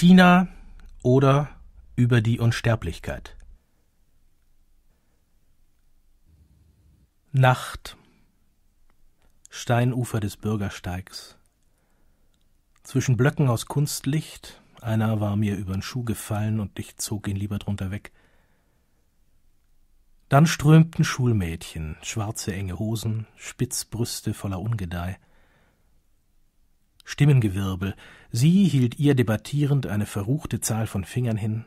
Tina oder über die Unsterblichkeit. Nacht. Steinufer des Bürgersteigs. Zwischen Blöcken aus Kunstlicht, einer war mir übern Schuh gefallen und ich zog ihn lieber drunter weg. Dann strömten Schulmädchen, schwarze enge Hosen, Spitzbrüste voller Ungedeih. Stimmengewirbel, sie hielt ihr debattierend eine verruchte Zahl von Fingern hin,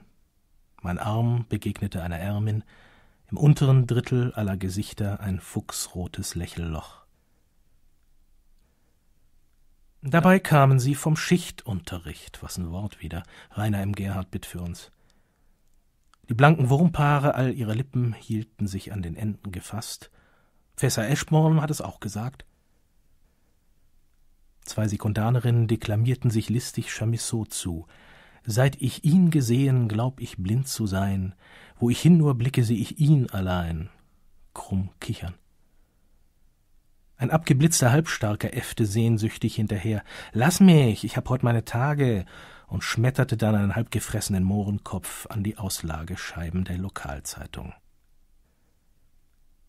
mein Arm begegnete einer Ärmin, im unteren Drittel aller Gesichter ein fuchsrotes Lächelloch. Dabei kamen sie vom Schichtunterricht, was ein Wort wieder, Rainer M. Gerhard bitt für uns. Die blanken Wurmpaare all ihrer Lippen hielten sich an den Enden gefasst. Professor Eschborn hat es auch gesagt. Zwei Sekundanerinnen deklamierten sich listig Chamisso zu. Seit ich ihn gesehen, glaub ich blind zu sein. Wo ich hin nur blicke, sehe ich ihn allein. Krumm kichern. Ein abgeblitzter Halbstarker äffte sehnsüchtig hinterher. Lass mich, ich hab heut meine Tage und schmetterte dann einen halbgefressenen Mohrenkopf an die Auslagescheiben der Lokalzeitung.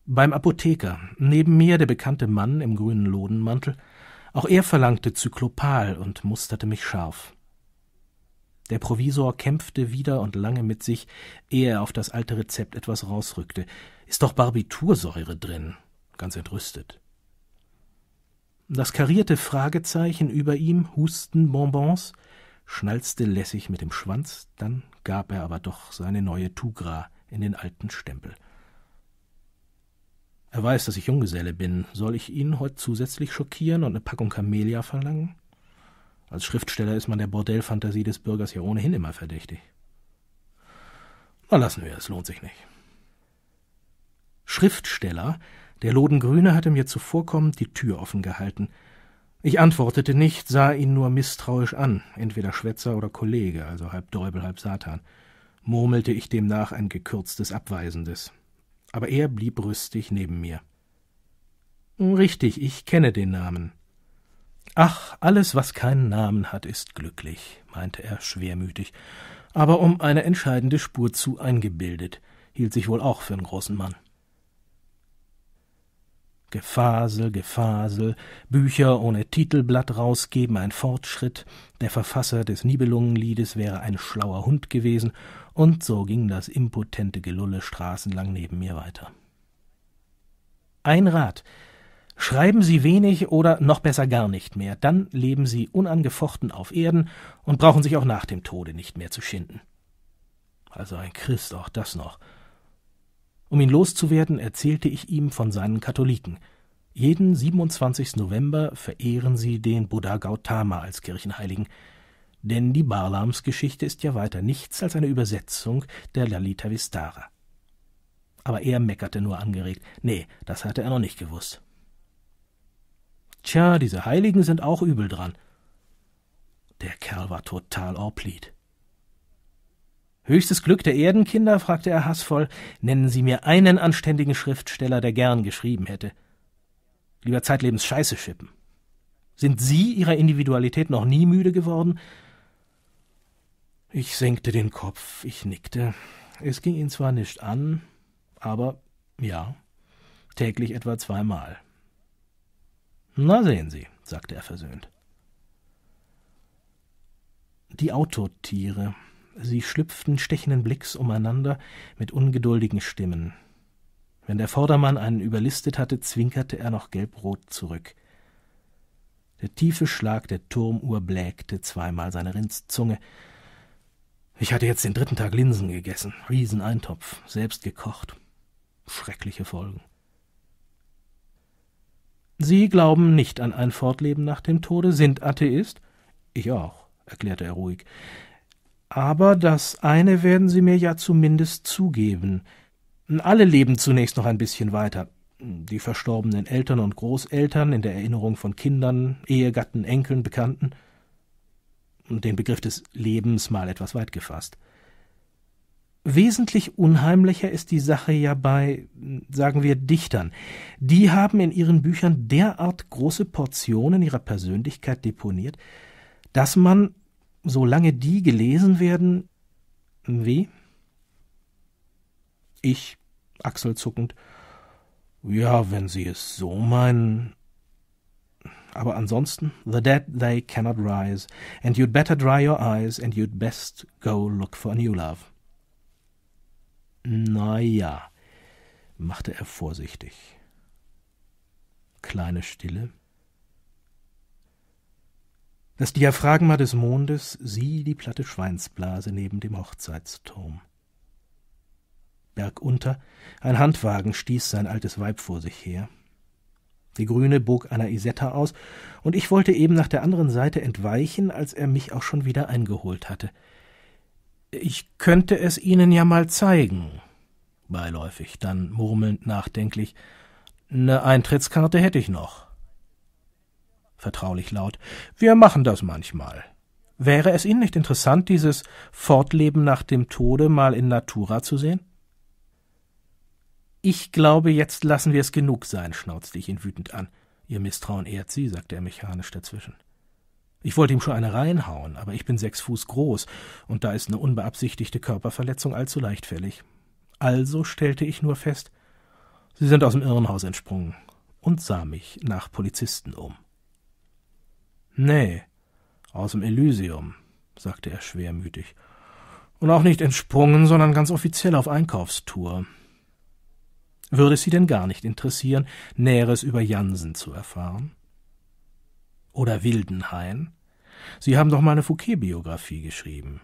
Beim Apotheker, neben mir der bekannte Mann im grünen Lodenmantel, auch er verlangte Zyklopal und musterte mich scharf. Der Provisor kämpfte wieder und lange mit sich, ehe er auf das alte Rezept etwas rausrückte. Ist doch Barbitursäure drin, ganz entrüstet. Das karierte Fragezeichen über ihm, Hustenbonbons, schnalzte lässig mit dem Schwanz, dann gab er aber doch seine neue Tugra in den alten Stempel. Er weiß, dass ich Junggeselle bin. Soll ich ihn heute zusätzlich schockieren und eine Packung Camellia verlangen? Als Schriftsteller ist man der Bordellfantasie des Bürgers ja ohnehin immer verdächtig. Na, lassen wir es, lohnt sich nicht. Schriftsteller, der Lodengrüne, hatte mir zuvorkommend die Tür offen gehalten. Ich antwortete nicht, sah ihn nur misstrauisch an, entweder Schwätzer oder Kollege, also halb Däubel, halb Satan. Murmelte ich demnach ein gekürztes Abweisendes aber er blieb rüstig neben mir. Hm, richtig, ich kenne den Namen. Ach, alles, was keinen Namen hat, ist glücklich, meinte er schwermütig, aber um eine entscheidende Spur zu eingebildet, hielt sich wohl auch für einen großen Mann. Gefasel, Gefasel, Bücher ohne Titelblatt rausgeben, ein Fortschritt, der Verfasser des Nibelungenliedes wäre ein schlauer Hund gewesen und so ging das impotente Gelulle straßenlang neben mir weiter. Ein Rat. Schreiben Sie wenig oder noch besser gar nicht mehr, dann leben Sie unangefochten auf Erden und brauchen sich auch nach dem Tode nicht mehr zu schinden. Also ein Christ, auch das noch. Um ihn loszuwerden, erzählte ich ihm von seinen Katholiken. Jeden 27. November verehren sie den Buddha Gautama als Kirchenheiligen. Denn die Barlams Geschichte ist ja weiter nichts als eine Übersetzung der Lalita Vistara. Aber er meckerte nur angeregt. Nee, das hatte er noch nicht gewusst. Tja, diese Heiligen sind auch übel dran. Der Kerl war total orplied. Höchstes Glück der Erdenkinder, fragte er haßvoll, nennen Sie mir einen anständigen Schriftsteller, der gern geschrieben hätte. Lieber Zeitlebens Scheiße schippen. Sind Sie Ihrer Individualität noch nie müde geworden ich senkte den Kopf, ich nickte. Es ging ihn zwar nicht an, aber ja, täglich etwa zweimal. Na sehen Sie, sagte er versöhnt. Die Autotiere, sie schlüpften stechenden Blicks umeinander mit ungeduldigen Stimmen. Wenn der Vordermann einen überlistet hatte, zwinkerte er noch gelbrot zurück. Der tiefe Schlag der Turmuhr blägte zweimal seine Rindszunge, ich hatte jetzt den dritten Tag Linsen gegessen, Rieseneintopf, selbst gekocht. Schreckliche Folgen. Sie glauben nicht an ein Fortleben nach dem Tode, sind Atheist? Ich auch, erklärte er ruhig. Aber das eine werden Sie mir ja zumindest zugeben. Alle leben zunächst noch ein bisschen weiter. Die verstorbenen Eltern und Großeltern in der Erinnerung von Kindern, Ehegatten, Enkeln, Bekannten den Begriff des Lebens mal etwas weit gefasst. Wesentlich unheimlicher ist die Sache ja bei, sagen wir, Dichtern. Die haben in ihren Büchern derart große Portionen ihrer Persönlichkeit deponiert, dass man, solange die gelesen werden, wie? Ich, achselzuckend, ja, wenn Sie es so meinen, aber ansonsten, the dead they cannot rise, and you'd better dry your eyes, and you'd best go look for a new love. Na ja, machte er vorsichtig. Kleine Stille. Das Diaphragma des Mondes, sieh die platte Schweinsblase neben dem Hochzeitsturm. Bergunter, ein Handwagen stieß sein altes Weib vor sich her. Die Grüne bog einer Isetta aus, und ich wollte eben nach der anderen Seite entweichen, als er mich auch schon wieder eingeholt hatte. Ich könnte es Ihnen ja mal zeigen. Beiläufig, dann murmelnd nachdenklich. Ne Eintrittskarte hätte ich noch. Vertraulich laut. Wir machen das manchmal. Wäre es Ihnen nicht interessant, dieses Fortleben nach dem Tode mal in Natura zu sehen? Ich glaube, jetzt lassen wir es genug sein, schnauzte ich ihn wütend an. Ihr Misstrauen ehrt Sie, sagte er mechanisch dazwischen. Ich wollte ihm schon eine reinhauen, aber ich bin sechs Fuß groß, und da ist eine unbeabsichtigte Körperverletzung allzu leichtfällig. Also stellte ich nur fest, Sie sind aus dem Irrenhaus entsprungen und sah mich nach Polizisten um. Nee, aus dem Elysium, sagte er schwermütig. Und auch nicht entsprungen, sondern ganz offiziell auf Einkaufstour. Würde es Sie denn gar nicht interessieren, Näheres über Jansen zu erfahren? Oder Wildenhain? Sie haben doch mal eine Fouquet-Biografie geschrieben.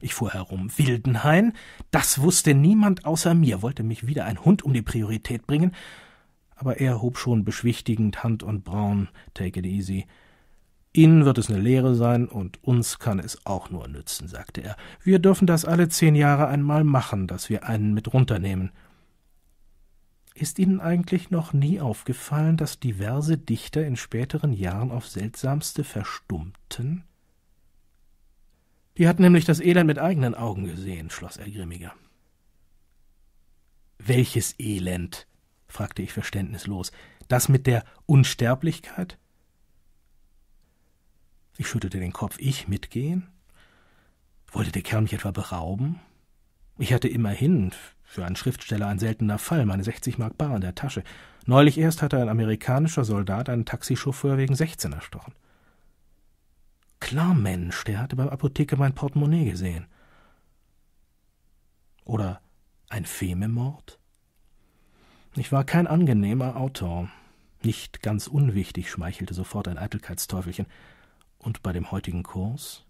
Ich fuhr herum. Wildenhain? Das wusste niemand außer mir, wollte mich wieder ein Hund um die Priorität bringen. Aber er hob schon beschwichtigend Hand und Braun. Take it easy. Ihnen wird es eine Lehre sein und uns kann es auch nur nützen, sagte er. Wir dürfen das alle zehn Jahre einmal machen, dass wir einen mit runternehmen. Ist Ihnen eigentlich noch nie aufgefallen, dass diverse Dichter in späteren Jahren auf seltsamste verstummten? Die hat nämlich das Elend mit eigenen Augen gesehen, schloss er grimmiger. Welches Elend? fragte ich verständnislos. Das mit der Unsterblichkeit? Ich schüttelte den Kopf. Ich mitgehen? Wollte der Kerl mich etwa berauben? Ich hatte immerhin, für einen Schriftsteller ein seltener Fall, meine 60 Mark bar in der Tasche. Neulich erst hatte ein amerikanischer Soldat einen Taxichauffeur wegen 16 erstochen. Klar, Mensch, der hatte beim Apotheker mein Portemonnaie gesehen. Oder ein Fememord? Ich war kein angenehmer Autor. Nicht ganz unwichtig schmeichelte sofort ein Eitelkeitsteufelchen. Und bei dem heutigen Kurs?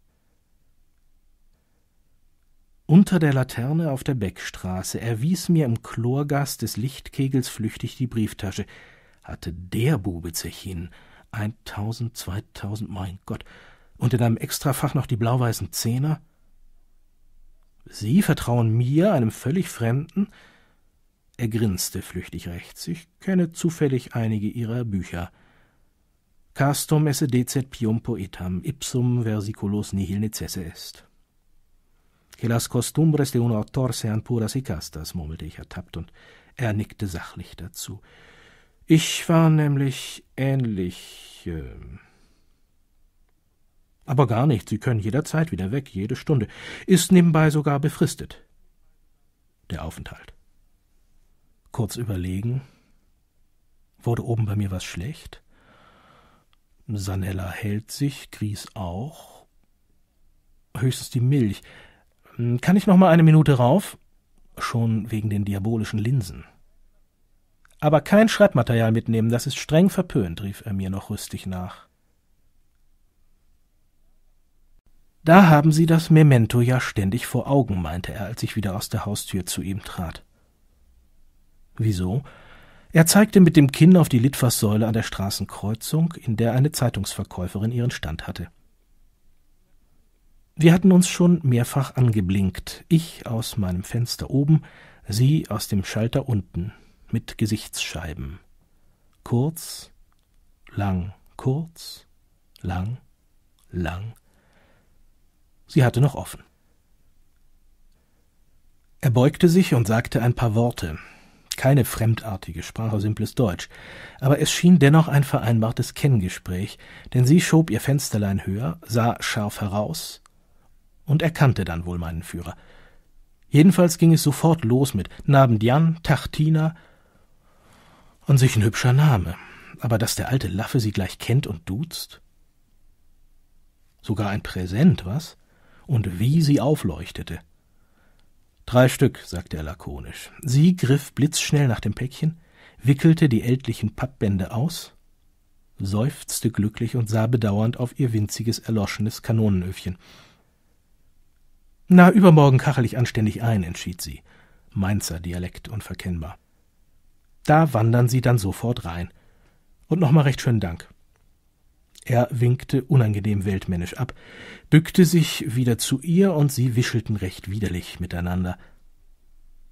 Unter der Laterne auf der Beckstraße erwies mir im Chlorgast des Lichtkegels flüchtig die Brieftasche. Hatte der Bube Zechin Eintausend, zweitausend, mein Gott, und in einem Extrafach noch die blau-weißen Zehner? Sie vertrauen mir, einem völlig Fremden? Er grinste flüchtig rechts. Ich kenne zufällig einige Ihrer Bücher. Castum esse decet pium poetam, ipsum versiculos nihil necesse est. Que las costumbres de un autor sean puras y castas, murmelte ich ertappt, und er nickte sachlich dazu. Ich war nämlich ähnlich. Äh, aber gar nicht, Sie können jederzeit wieder weg, jede Stunde. Ist nebenbei sogar befristet. Der Aufenthalt. Kurz überlegen. Wurde oben bei mir was schlecht? Sanella hält sich, Gries auch. Höchstens die Milch. Hm, kann ich noch mal eine Minute rauf? Schon wegen den diabolischen Linsen. Aber kein Schreibmaterial mitnehmen, das ist streng verpönt, rief er mir noch rüstig nach. Da haben Sie das Memento ja ständig vor Augen, meinte er, als ich wieder aus der Haustür zu ihm trat. Wieso? Er zeigte mit dem Kinn auf die Litfaßsäule an der Straßenkreuzung, in der eine Zeitungsverkäuferin ihren Stand hatte. Wir hatten uns schon mehrfach angeblinkt, ich aus meinem Fenster oben, sie aus dem Schalter unten, mit Gesichtsscheiben. Kurz, lang, kurz, lang, lang. Sie hatte noch offen. Er beugte sich und sagte ein paar Worte. Keine fremdartige Sprache, simples Deutsch. Aber es schien dennoch ein vereinbartes Kenngespräch, denn sie schob ihr Fensterlein höher, sah scharf heraus, und erkannte dann wohl meinen Führer. Jedenfalls ging es sofort los mit Nabendian, Tachtina und sich ein hübscher Name. Aber dass der alte Laffe sie gleich kennt und duzt? Sogar ein Präsent, was? Und wie sie aufleuchtete. Drei Stück, sagte er lakonisch. Sie griff blitzschnell nach dem Päckchen, wickelte die ältlichen Pappbände aus, seufzte glücklich und sah bedauernd auf ihr winziges, erloschenes Kanonenöfchen. Na, übermorgen kachel ich anständig ein, entschied sie. Mainzer Dialekt unverkennbar. Da wandern sie dann sofort rein. Und nochmal recht schönen Dank. Er winkte unangenehm weltmännisch ab, bückte sich wieder zu ihr und sie wischelten recht widerlich miteinander.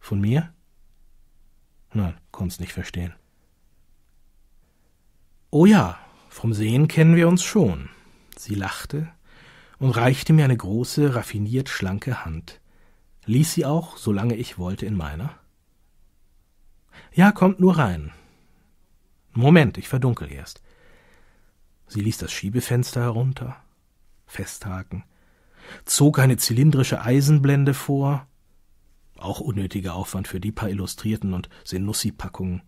Von mir? Nein, konnt's nicht verstehen. Oh ja, vom Sehen kennen wir uns schon. Sie lachte, und reichte mir eine große, raffiniert schlanke Hand. Ließ sie auch, solange ich wollte, in meiner. Ja, kommt nur rein. Moment, ich verdunkel erst. Sie ließ das Schiebefenster herunter, festhaken, zog eine zylindrische Eisenblende vor, auch unnötiger Aufwand für die paar Illustrierten und Senussi-Packungen.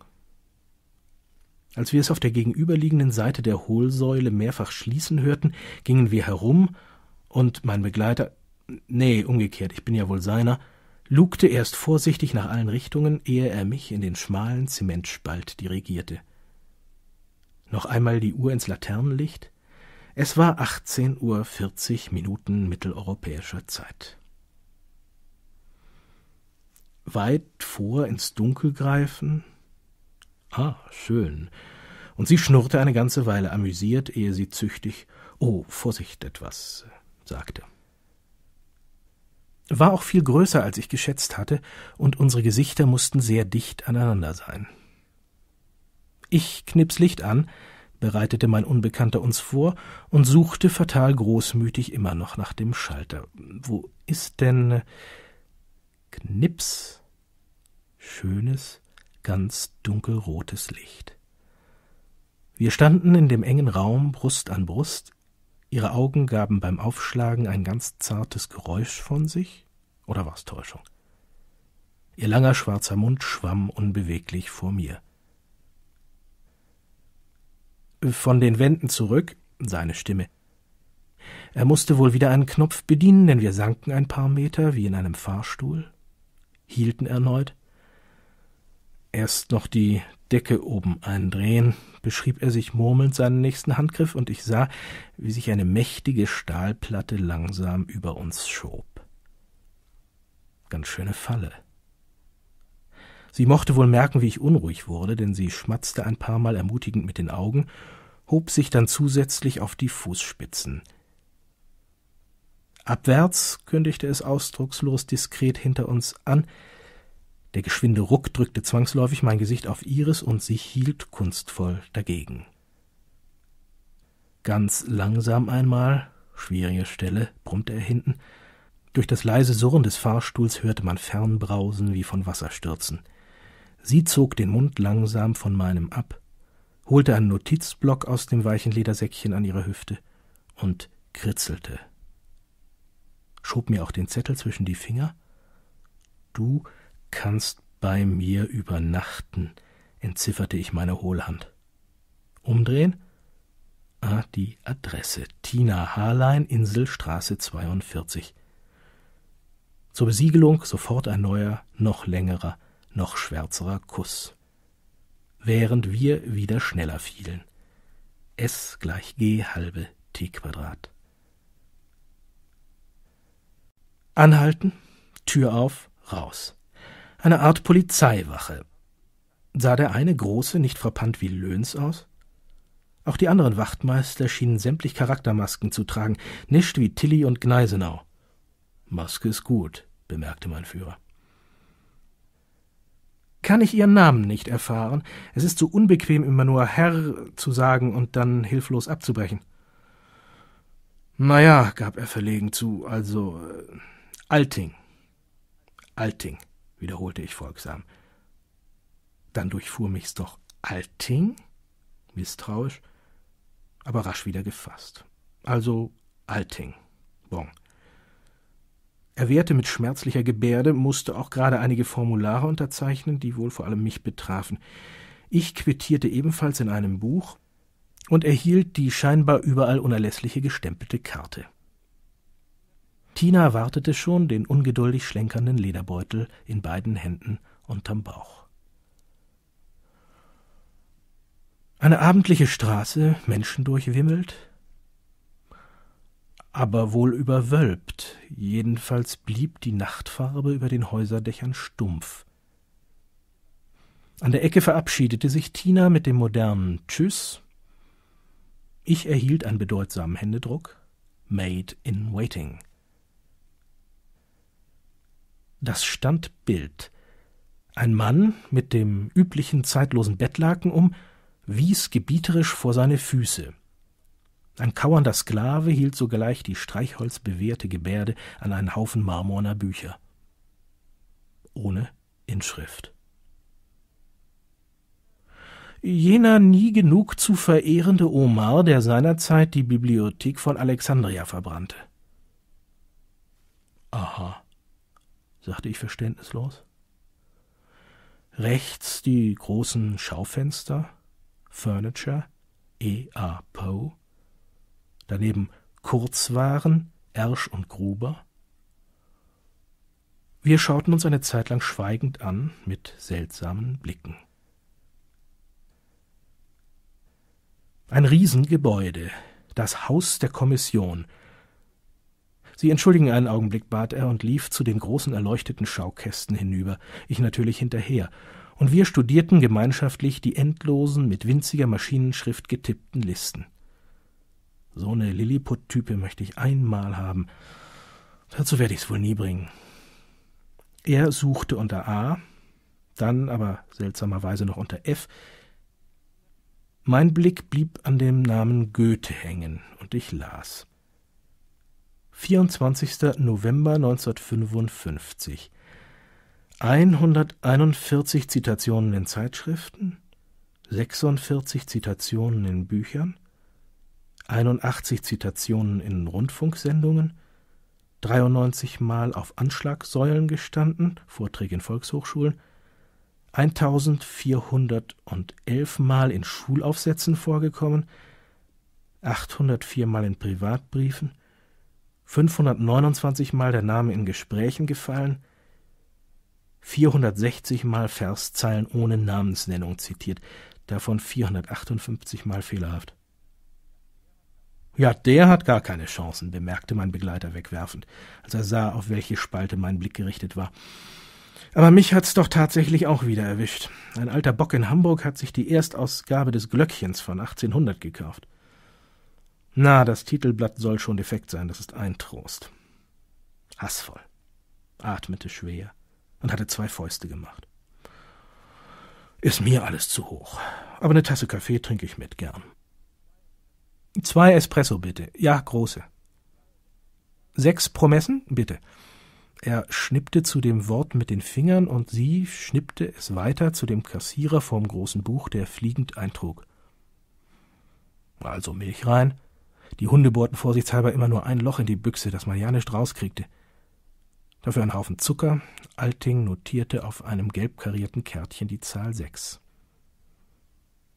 Als wir es auf der gegenüberliegenden Seite der Hohlsäule mehrfach schließen hörten, gingen wir herum und mein Begleiter, nee, umgekehrt, ich bin ja wohl seiner, lugte erst vorsichtig nach allen Richtungen, ehe er mich in den schmalen Zementspalt dirigierte. Noch einmal die Uhr ins Laternenlicht. Es war 18.40 Uhr 40 Minuten mitteleuropäischer Zeit. Weit vor ins Dunkel greifen? Ah, schön. Und sie schnurrte eine ganze Weile amüsiert, ehe sie züchtig. Oh, Vorsicht etwas. Äh, sagte. War auch viel größer, als ich geschätzt hatte, und unsere Gesichter mussten sehr dicht aneinander sein. Ich knips Licht an, bereitete mein Unbekannter uns vor und suchte fatal großmütig immer noch nach dem Schalter. Wo ist denn äh, Knips? Schönes, ganz dunkelrotes Licht. Wir standen in dem engen Raum Brust an Brust, Ihre Augen gaben beim Aufschlagen ein ganz zartes Geräusch von sich? Oder war es Täuschung? Ihr langer schwarzer Mund schwamm unbeweglich vor mir. Von den Wänden zurück, seine Stimme. Er musste wohl wieder einen Knopf bedienen, denn wir sanken ein paar Meter wie in einem Fahrstuhl, hielten erneut. Erst noch die Decke oben eindrehen, beschrieb er sich murmelnd seinen nächsten Handgriff, und ich sah, wie sich eine mächtige Stahlplatte langsam über uns schob. Ganz schöne Falle. Sie mochte wohl merken, wie ich unruhig wurde, denn sie schmatzte ein paar Mal ermutigend mit den Augen, hob sich dann zusätzlich auf die Fußspitzen. Abwärts kündigte es ausdruckslos diskret hinter uns an, der geschwinde Ruck drückte zwangsläufig mein Gesicht auf ihres und sie hielt kunstvoll dagegen. Ganz langsam einmal, schwierige Stelle, brummte er hinten. Durch das leise Surren des Fahrstuhls hörte man Fernbrausen wie von Wasserstürzen. Sie zog den Mund langsam von meinem ab, holte einen Notizblock aus dem weichen Ledersäckchen an ihrer Hüfte und kritzelte. Schob mir auch den Zettel zwischen die Finger. Du kannst bei mir übernachten, entzifferte ich meine Hohlhand. Umdrehen? Ah, die Adresse. Tina Harlein, Inselstraße 42. Zur Besiegelung sofort ein neuer, noch längerer, noch schwärzerer Kuss. Während wir wieder schneller fielen. S gleich G halbe T Quadrat. Anhalten, Tür auf, raus eine Art Polizeiwache. Sah der eine große nicht verpannt wie Löhns aus? Auch die anderen Wachtmeister schienen sämtlich Charaktermasken zu tragen, nicht wie Tilly und Gneisenau. Maske ist gut, bemerkte mein Führer. Kann ich Ihren Namen nicht erfahren? Es ist so unbequem, immer nur Herr zu sagen und dann hilflos abzubrechen. Na ja, gab er verlegen zu, also äh, Alting. Alting wiederholte ich folgsam. Dann durchfuhr mich's doch Alting? Misstrauisch, aber rasch wieder gefasst. Also Alting. Bon. Er wehrte mit schmerzlicher Gebärde, musste auch gerade einige Formulare unterzeichnen, die wohl vor allem mich betrafen. Ich quittierte ebenfalls in einem Buch und erhielt die scheinbar überall unerlässliche gestempelte Karte. Tina wartete schon, den ungeduldig schlenkernden Lederbeutel in beiden Händen unterm Bauch. Eine abendliche Straße, menschendurchwimmelt, aber wohl überwölbt, jedenfalls blieb die Nachtfarbe über den Häuserdächern stumpf. An der Ecke verabschiedete sich Tina mit dem modernen Tschüss. Ich erhielt einen bedeutsamen Händedruck. Made in Waiting das Standbild. Ein Mann mit dem üblichen zeitlosen Bettlaken um wies gebieterisch vor seine Füße. Ein kauernder Sklave hielt sogleich die streichholzbewehrte Gebärde an einen Haufen marmorner Bücher. Ohne Inschrift. Jener nie genug zu verehrende Omar, der seinerzeit die Bibliothek von Alexandria verbrannte. Aha sagte ich verständnislos. Rechts die großen Schaufenster, Furniture, E.A. Poe. Daneben Kurzwaren, Ersch und Gruber. Wir schauten uns eine Zeit lang schweigend an mit seltsamen Blicken. Ein Riesengebäude, das Haus der Kommission, Sie entschuldigen einen Augenblick, bat er und lief zu den großen erleuchteten Schaukästen hinüber, ich natürlich hinterher, und wir studierten gemeinschaftlich die endlosen, mit winziger Maschinenschrift getippten Listen. So eine Lilliput-Type möchte ich einmal haben. Dazu werde ich es wohl nie bringen. Er suchte unter A, dann aber seltsamerweise noch unter F. Mein Blick blieb an dem Namen Goethe hängen, und ich las. 24. November 1955. 141 Zitationen in Zeitschriften, 46 Zitationen in Büchern, 81 Zitationen in Rundfunksendungen, 93 Mal auf Anschlagsäulen gestanden, Vorträge in Volkshochschulen, 1411 Mal in Schulaufsätzen vorgekommen, 804 Mal in Privatbriefen, 529 Mal der Name in Gesprächen gefallen, 460 Mal Verszeilen ohne Namensnennung zitiert, davon 458 Mal fehlerhaft. Ja, der hat gar keine Chancen, bemerkte mein Begleiter wegwerfend, als er sah, auf welche Spalte mein Blick gerichtet war. Aber mich hat's doch tatsächlich auch wieder erwischt. Ein alter Bock in Hamburg hat sich die Erstausgabe des Glöckchens von 1800 gekauft. Na, das Titelblatt soll schon defekt sein, das ist ein Trost. Hassvoll, atmete schwer und hatte zwei Fäuste gemacht. Ist mir alles zu hoch, aber eine Tasse Kaffee trinke ich mit gern. Zwei Espresso bitte, ja, große. Sechs Promessen, bitte. Er schnippte zu dem Wort mit den Fingern und sie schnippte es weiter zu dem Kassierer vorm großen Buch, der fliegend eintrug. Also Milch rein, die Hunde bohrten vorsichtshalber immer nur ein Loch in die Büchse, das man ja nicht rauskriegte. Dafür ein Haufen Zucker. Alting notierte auf einem gelb karierten Kärtchen die Zahl sechs.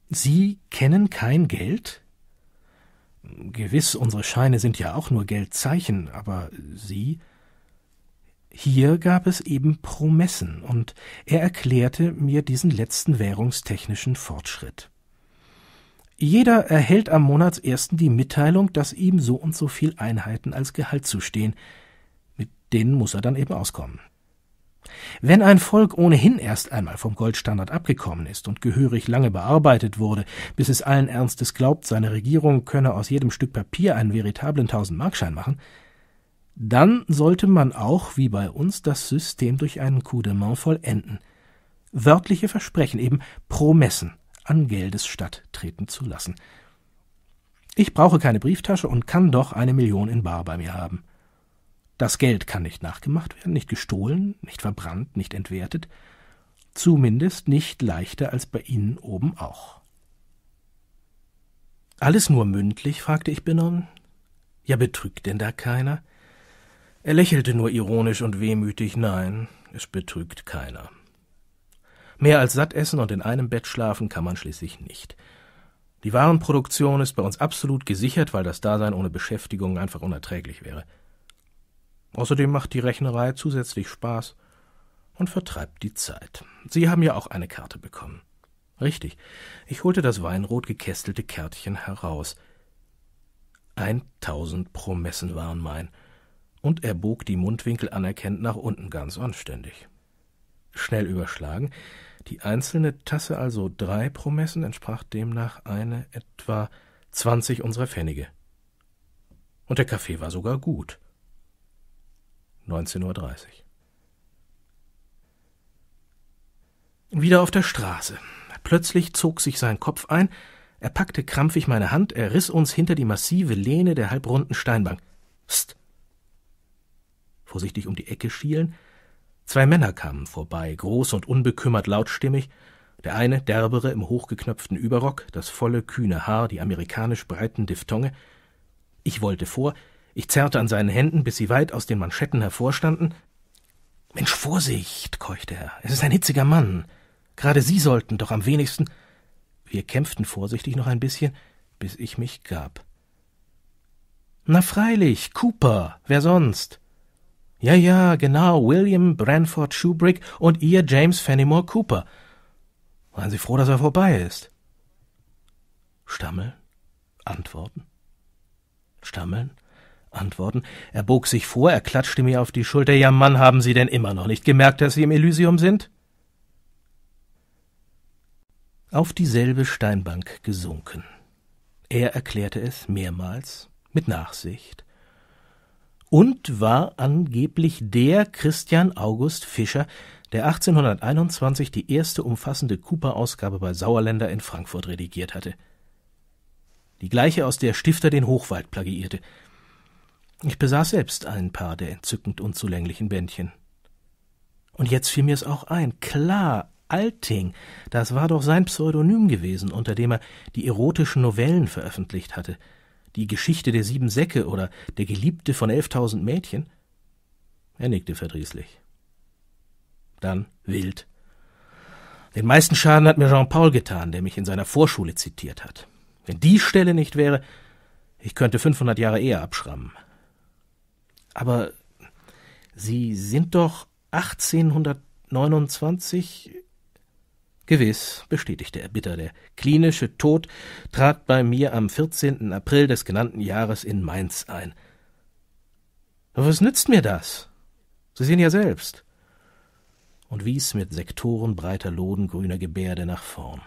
Sie kennen kein Geld? Gewiss, unsere Scheine sind ja auch nur Geldzeichen, aber Sie? Hier gab es eben Promessen, und er erklärte mir diesen letzten währungstechnischen Fortschritt. Jeder erhält am Monatsersten die Mitteilung, dass ihm so und so viel Einheiten als Gehalt zustehen. Mit denen muss er dann eben auskommen. Wenn ein Volk ohnehin erst einmal vom Goldstandard abgekommen ist und gehörig lange bearbeitet wurde, bis es allen Ernstes glaubt, seine Regierung könne aus jedem Stück Papier einen veritablen Tausendmarkschein machen, dann sollte man auch, wie bei uns, das System durch einen Coup de main vollenden. Wörtliche Versprechen, eben Promessen, Geldes statt treten zu lassen. Ich brauche keine Brieftasche und kann doch eine Million in Bar bei mir haben. Das Geld kann nicht nachgemacht werden, nicht gestohlen, nicht verbrannt, nicht entwertet, zumindest nicht leichter als bei Ihnen oben auch. Alles nur mündlich? fragte ich benommen. Ja, betrügt denn da keiner? Er lächelte nur ironisch und wehmütig. Nein, es betrügt keiner. Mehr als satt essen und in einem Bett schlafen kann man schließlich nicht. Die Warenproduktion ist bei uns absolut gesichert, weil das Dasein ohne Beschäftigung einfach unerträglich wäre. Außerdem macht die Rechnerei zusätzlich Spaß und vertreibt die Zeit. Sie haben ja auch eine Karte bekommen. Richtig, ich holte das weinrot gekästelte Kärtchen heraus. 1000 Promessen waren mein, und er bog die Mundwinkel anerkennend nach unten ganz anständig. Schnell überschlagen, die einzelne Tasse, also drei Promessen, entsprach demnach eine etwa zwanzig unserer Pfennige. Und der Kaffee war sogar gut. 19.30 Uhr. Wieder auf der Straße. Plötzlich zog sich sein Kopf ein, er packte krampfig meine Hand, er riss uns hinter die massive Lehne der halbrunden Steinbank. Psst! Vorsichtig um die Ecke schielen, Zwei Männer kamen vorbei, groß und unbekümmert lautstimmig, der eine derbere im hochgeknöpften Überrock, das volle, kühne Haar, die amerikanisch breiten Diphthonge. Ich wollte vor, ich zerrte an seinen Händen, bis sie weit aus den Manschetten hervorstanden. Mensch, Vorsicht, keuchte er, es ist ein hitziger Mann. Gerade Sie sollten doch am wenigsten. Wir kämpften vorsichtig noch ein bisschen, bis ich mich gab. Na freilich, Cooper, wer sonst? Ja, ja, genau, William Branford Shubrick und ihr James Fenimore Cooper. Seien Sie froh, dass er vorbei ist. Stammeln, antworten. Stammeln, antworten. Er bog sich vor, er klatschte mir auf die Schulter. Ja, Mann, haben Sie denn immer noch nicht gemerkt, dass Sie im Elysium sind? Auf dieselbe Steinbank gesunken. Er erklärte es mehrmals, mit Nachsicht, und war angeblich der Christian August Fischer, der 1821 die erste umfassende Cooper-Ausgabe bei Sauerländer in Frankfurt redigiert hatte. Die gleiche, aus der Stifter den Hochwald plagiierte. Ich besaß selbst ein paar der entzückend unzulänglichen Bändchen. Und jetzt fiel mir es auch ein. Klar, Alting, das war doch sein Pseudonym gewesen, unter dem er die erotischen Novellen veröffentlicht hatte – die Geschichte der sieben Säcke oder Der Geliebte von elftausend Mädchen? Er nickte verdrießlich. Dann wild. Den meisten Schaden hat mir Jean-Paul getan, der mich in seiner Vorschule zitiert hat. Wenn die Stelle nicht wäre, ich könnte 500 Jahre eher abschrammen. Aber Sie sind doch 1829 Gewiss, bestätigte er bitter, der klinische Tod trat bei mir am 14. April des genannten Jahres in Mainz ein. Aber was nützt mir das? Sie sehen ja selbst. Und wies mit Sektoren sektorenbreiter lodengrüner Gebärde nach vorn.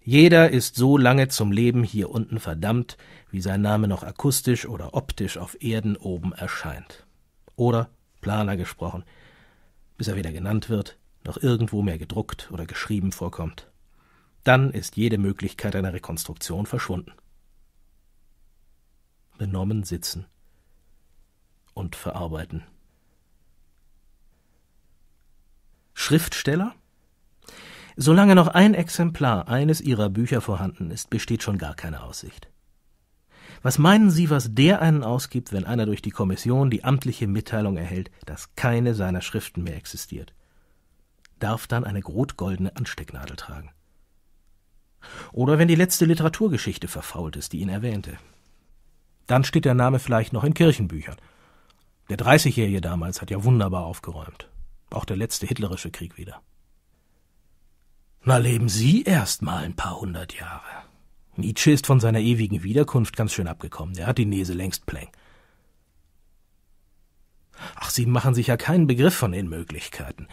Jeder ist so lange zum Leben hier unten verdammt, wie sein Name noch akustisch oder optisch auf Erden oben erscheint. Oder, planer gesprochen, bis er wieder genannt wird, noch irgendwo mehr gedruckt oder geschrieben vorkommt. Dann ist jede Möglichkeit einer Rekonstruktion verschwunden. Benommen sitzen und verarbeiten. Schriftsteller? Solange noch ein Exemplar eines Ihrer Bücher vorhanden ist, besteht schon gar keine Aussicht. Was meinen Sie, was der einen ausgibt, wenn einer durch die Kommission die amtliche Mitteilung erhält, dass keine seiner Schriften mehr existiert? darf dann eine rotgoldene Anstecknadel tragen. Oder wenn die letzte Literaturgeschichte verfault ist, die ihn erwähnte. Dann steht der Name vielleicht noch in Kirchenbüchern. Der Dreißigjährige damals hat ja wunderbar aufgeräumt. Auch der letzte hitlerische Krieg wieder. Na, leben Sie erst mal ein paar hundert Jahre. Nietzsche ist von seiner ewigen Wiederkunft ganz schön abgekommen. Der hat die Nese längst pläng. Ach, Sie machen sich ja keinen Begriff von den Möglichkeiten.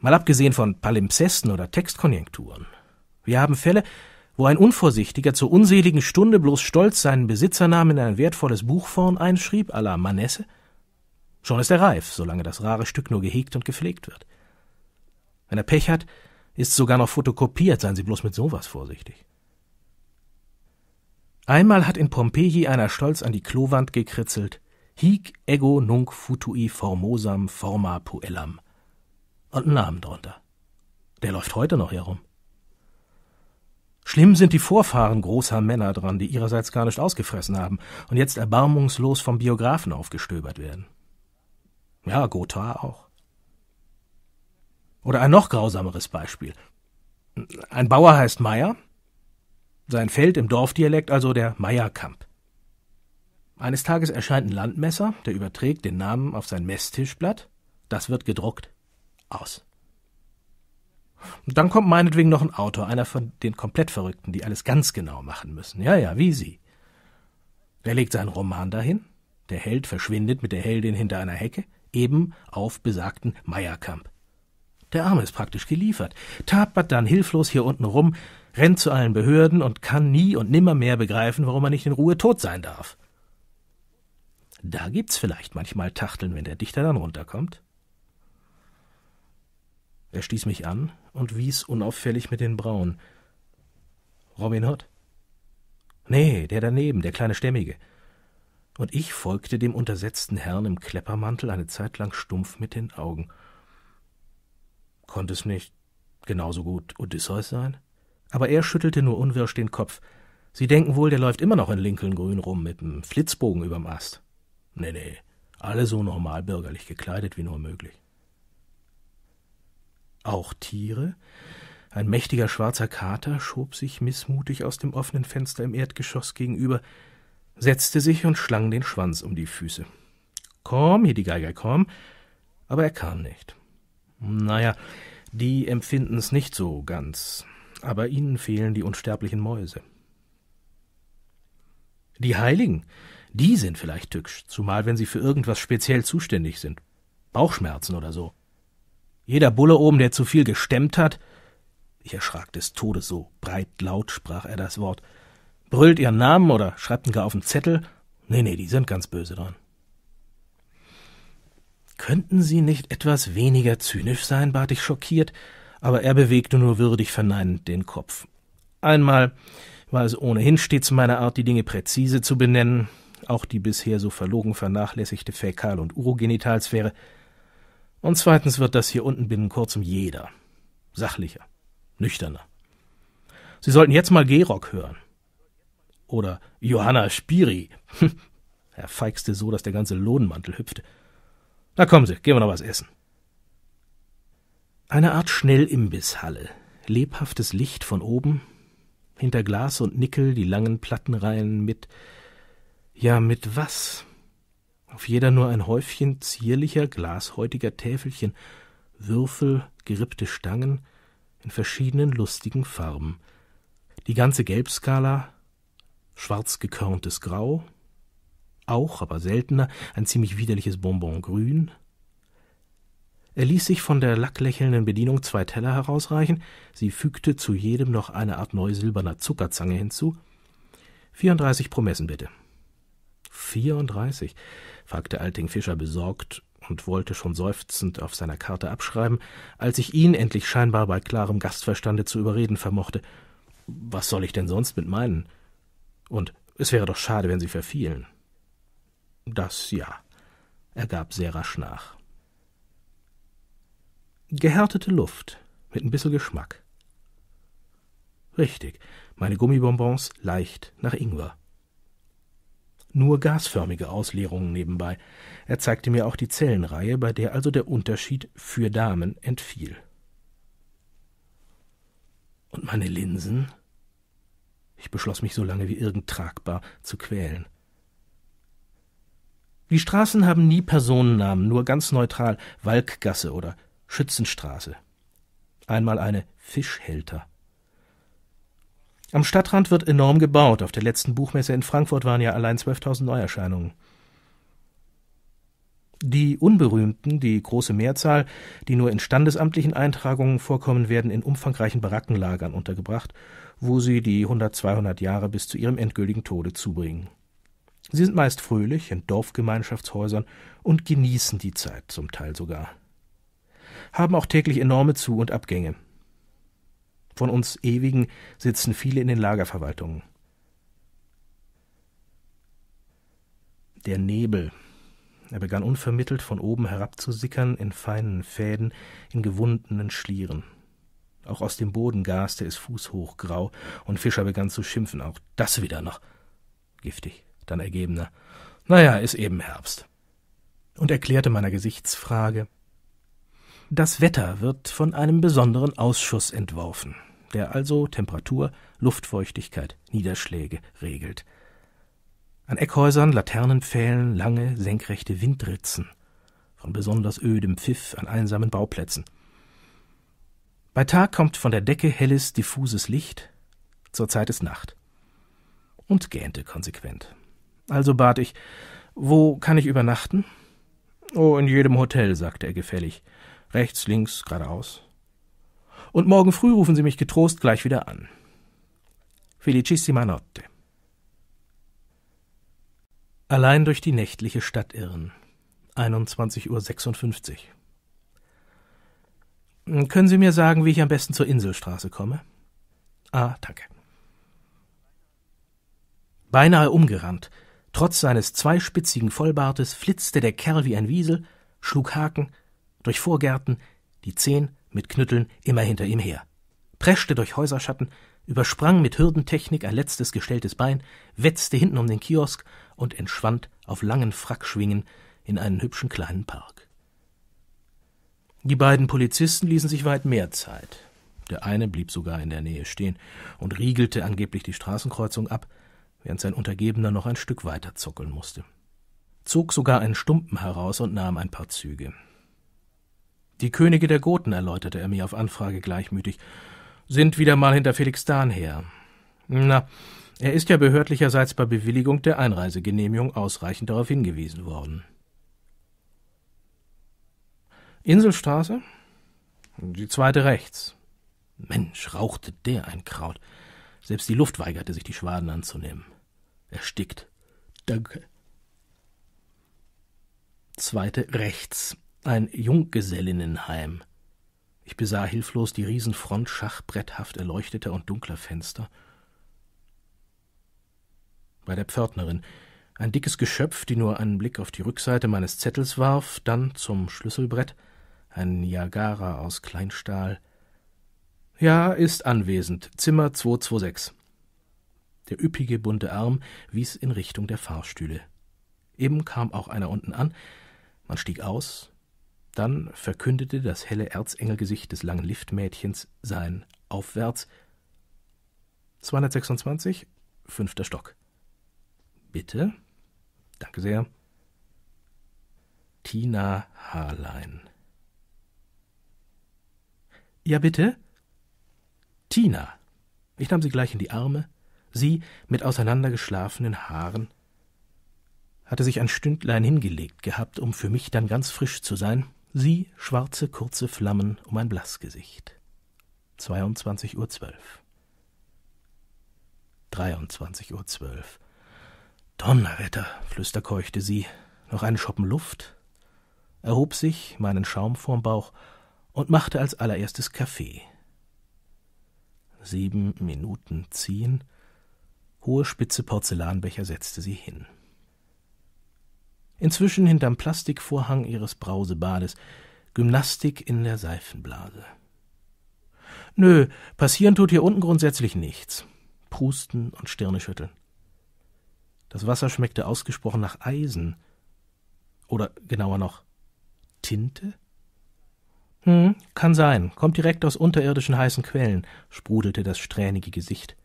Mal abgesehen von Palimpsesten oder Textkonjunkturen. Wir haben Fälle, wo ein Unvorsichtiger zur unseligen Stunde bloß stolz seinen Besitzernamen in ein wertvolles Buch vorn einschrieb, à la Manesse. Schon ist er reif, solange das rare Stück nur gehegt und gepflegt wird. Wenn er Pech hat, ist sogar noch fotokopiert, seien Sie bloß mit sowas vorsichtig. Einmal hat in Pompeji einer stolz an die Klowand gekritzelt, Hic ego nunc futui formosam forma puellam und einen Namen drunter. Der läuft heute noch herum. Schlimm sind die Vorfahren großer Männer dran, die ihrerseits gar nicht ausgefressen haben und jetzt erbarmungslos vom Biografen aufgestöbert werden. Ja, Gotha auch. Oder ein noch grausameres Beispiel. Ein Bauer heißt Meier, sein Feld im Dorfdialekt also der Meierkamp. Eines Tages erscheint ein Landmesser, der überträgt den Namen auf sein Messtischblatt, das wird gedruckt aus. Und dann kommt meinetwegen noch ein Autor, einer von den komplett Verrückten, die alles ganz genau machen müssen. Ja, ja, wie sie. Der legt seinen Roman dahin, der Held verschwindet mit der Heldin hinter einer Hecke, eben auf besagten Meierkamp. Der Arme ist praktisch geliefert, tapert dann hilflos hier unten rum, rennt zu allen Behörden und kann nie und nimmer mehr begreifen, warum er nicht in Ruhe tot sein darf. Da gibt's vielleicht manchmal Tachteln, wenn der Dichter dann runterkommt. Er stieß mich an und wies unauffällig mit den Brauen. Robin Hood? Nee, der daneben, der kleine Stämmige. Und ich folgte dem untersetzten Herrn im Kleppermantel eine Zeit lang stumpf mit den Augen. Konnte es nicht genauso gut Odysseus sein? Aber er schüttelte nur unwirsch den Kopf. Sie denken wohl, der läuft immer noch in Lincoln-Grün rum mit einem Flitzbogen überm Ast. Nee, nee, alle so normalbürgerlich gekleidet wie nur möglich auch Tiere? Ein mächtiger schwarzer Kater schob sich missmutig aus dem offenen Fenster im Erdgeschoss gegenüber, setzte sich und schlang den Schwanz um die Füße. Komm, hier die Geiger, komm. Aber er kam nicht. Naja, die empfinden's nicht so ganz. Aber ihnen fehlen die unsterblichen Mäuse. Die Heiligen, die sind vielleicht tückisch, zumal wenn sie für irgendwas speziell zuständig sind. Bauchschmerzen oder so. Jeder Bulle oben, der zu viel gestemmt hat, ich erschrak des Todes, so breit laut sprach er das Wort, brüllt ihren Namen oder schreibt ihn gar auf den Zettel. Nee, nee, die sind ganz böse dran. Könnten Sie nicht etwas weniger zynisch sein, bat ich schockiert, aber er bewegte nur würdig verneinend den Kopf. Einmal war es ohnehin stets meine Art, die Dinge präzise zu benennen, auch die bisher so verlogen vernachlässigte Fäkal- und Urogenitalsphäre, und zweitens wird das hier unten binnen kurzem jeder. Sachlicher, nüchterner. Sie sollten jetzt mal Gerock hören. Oder Johanna Spiri. er feixte so, dass der ganze Lohnmantel hüpfte. Na kommen Sie, gehen wir noch was essen. Eine Art Schnellimbisshalle. Lebhaftes Licht von oben. Hinter Glas und Nickel die langen Plattenreihen mit. Ja, mit was? auf jeder nur ein Häufchen zierlicher, glashäutiger Täfelchen, Würfel, gerippte Stangen in verschiedenen lustigen Farben. Die ganze Gelbskala, schwarz gekörntes Grau, auch, aber seltener, ein ziemlich widerliches Bonbongrün. Er ließ sich von der lacklächelnden Bedienung zwei Teller herausreichen, sie fügte zu jedem noch eine Art neu silberner Zuckerzange hinzu. 34 Promessen bitte. 34 fragte Alting Fischer besorgt und wollte schon seufzend auf seiner Karte abschreiben, als ich ihn endlich scheinbar bei klarem Gastverstande zu überreden vermochte. Was soll ich denn sonst mit meinen? Und es wäre doch schade, wenn sie verfielen. Das ja, er gab sehr rasch nach. Gehärtete Luft mit ein bisschen Geschmack. Richtig, meine Gummibonbons leicht nach Ingwer nur gasförmige Ausleerungen nebenbei. Er zeigte mir auch die Zellenreihe, bei der also der Unterschied für Damen entfiel. Und meine Linsen? Ich beschloss mich so lange wie irgend tragbar zu quälen. Die Straßen haben nie Personennamen, nur ganz neutral Walkgasse oder Schützenstraße. Einmal eine Fischhälter, am Stadtrand wird enorm gebaut. Auf der letzten Buchmesse in Frankfurt waren ja allein 12.000 Neuerscheinungen. Die Unberühmten, die große Mehrzahl, die nur in standesamtlichen Eintragungen vorkommen, werden in umfangreichen Barackenlagern untergebracht, wo sie die 100, 200 Jahre bis zu ihrem endgültigen Tode zubringen. Sie sind meist fröhlich in Dorfgemeinschaftshäusern und genießen die Zeit zum Teil sogar. Haben auch täglich enorme Zu- und Abgänge von uns Ewigen sitzen viele in den Lagerverwaltungen. Der Nebel. Er begann unvermittelt von oben herabzusickern in feinen Fäden, in gewundenen Schlieren. Auch aus dem Boden gaste es fußhoch grau, und Fischer begann zu schimpfen. Auch das wieder noch. Giftig, dann ergebener. Naja, ist eben Herbst. Und erklärte meiner Gesichtsfrage, das Wetter wird von einem besonderen Ausschuss entworfen der also Temperatur, Luftfeuchtigkeit, Niederschläge regelt. An Eckhäusern, Laternenpfählen, lange, senkrechte Windritzen, von besonders ödem Pfiff an einsamen Bauplätzen. Bei Tag kommt von der Decke helles, diffuses Licht, zur Zeit ist Nacht. Und gähnte konsequent. Also bat ich, wo kann ich übernachten? Oh, in jedem Hotel, sagte er gefällig. Rechts, links, geradeaus und morgen früh rufen Sie mich getrost gleich wieder an. Felicissima notte. Allein durch die nächtliche Stadt irren. 21.56 Uhr. Können Sie mir sagen, wie ich am besten zur Inselstraße komme? Ah, danke. Beinahe umgerannt. Trotz seines zweispitzigen Vollbartes flitzte der Kerl wie ein Wiesel, schlug Haken, durch Vorgärten, die Zehn, mit Knütteln immer hinter ihm her, preschte durch Häuserschatten, übersprang mit Hürdentechnik ein letztes gestelltes Bein, wetzte hinten um den Kiosk und entschwand auf langen Frackschwingen in einen hübschen kleinen Park. Die beiden Polizisten ließen sich weit mehr Zeit. Der eine blieb sogar in der Nähe stehen und riegelte angeblich die Straßenkreuzung ab, während sein Untergebener noch ein Stück weiter zuckeln musste. Zog sogar einen Stumpen heraus und nahm ein paar Züge. Die Könige der Goten, erläuterte er mir auf Anfrage gleichmütig, sind wieder mal hinter Felix Dahn her. Na, er ist ja behördlicherseits bei Bewilligung der Einreisegenehmigung ausreichend darauf hingewiesen worden. Inselstraße? Die zweite rechts. Mensch, rauchte der ein Kraut. Selbst die Luft weigerte sich, die Schwaden anzunehmen. Erstickt. Danke. Zweite rechts ein Junggesellinnenheim. Ich besah hilflos die Riesenfront schachbretthaft erleuchteter und dunkler Fenster. Bei der Pförtnerin, ein dickes Geschöpf, die nur einen Blick auf die Rückseite meines Zettels warf, dann zum Schlüsselbrett, ein Niagara aus Kleinstahl. Ja, ist anwesend, Zimmer 226. Der üppige bunte Arm wies in Richtung der Fahrstühle. Eben kam auch einer unten an, man stieg aus, dann verkündete das helle Erzengelgesicht des langen Liftmädchens sein Aufwärts. 226, fünfter Stock. Bitte? Danke sehr. Tina Harlein. Ja, bitte? Tina. Ich nahm sie gleich in die Arme. Sie mit auseinandergeschlafenen Haaren hatte sich ein Stündlein hingelegt gehabt, um für mich dann ganz frisch zu sein, Sie schwarze kurze Flammen um ein Blassgesicht. 22.12 Uhr. 23.12 Uhr. Donnerwetter, flüsterkeuchte sie. Noch einen Schoppen Luft? Erhob sich, meinen Schaum vorm Bauch, und machte als allererstes Kaffee. Sieben Minuten ziehen. Hohe spitze Porzellanbecher setzte sie hin. Inzwischen hinterm Plastikvorhang ihres Brausebades. Gymnastik in der Seifenblase. Nö, passieren tut hier unten grundsätzlich nichts. Prusten und Stirne schütteln. Das Wasser schmeckte ausgesprochen nach Eisen. Oder genauer noch, Tinte? Hm, kann sein. Kommt direkt aus unterirdischen heißen Quellen, sprudelte das strähnige Gesicht,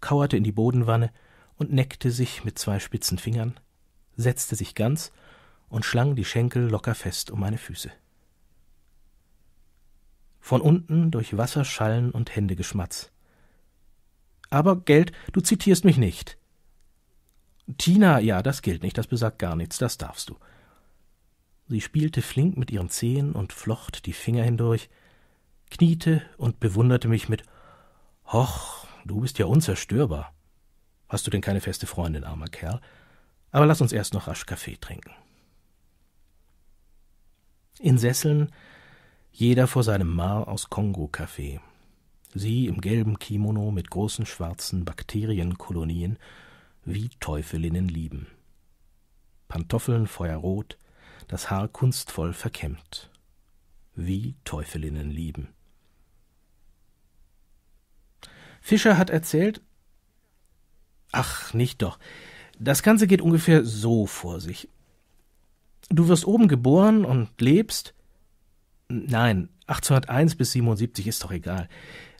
kauerte in die Bodenwanne und neckte sich mit zwei spitzen Fingern, setzte sich ganz und schlang die Schenkel locker fest um meine Füße. Von unten durch Wasserschallen und Händegeschmatz. Aber Geld, du zitierst mich nicht. Tina, ja, das gilt nicht, das besagt gar nichts, das darfst du. Sie spielte flink mit ihren Zehen und flocht die Finger hindurch, kniete und bewunderte mich mit Hoch, du bist ja unzerstörbar. Hast du denn keine feste Freundin, armer Kerl? Aber lass uns erst noch rasch Kaffee trinken. In Sesseln, jeder vor seinem Mar aus Kongo-Kaffee. Sie im gelben Kimono mit großen schwarzen Bakterienkolonien, wie Teufelinnen lieben. Pantoffeln feuerrot, das Haar kunstvoll verkämmt. Wie Teufelinnen lieben. Fischer hat erzählt, ach, nicht doch. Das Ganze geht ungefähr so vor sich. Du wirst oben geboren und lebst? Nein, 1801 bis 77 ist doch egal.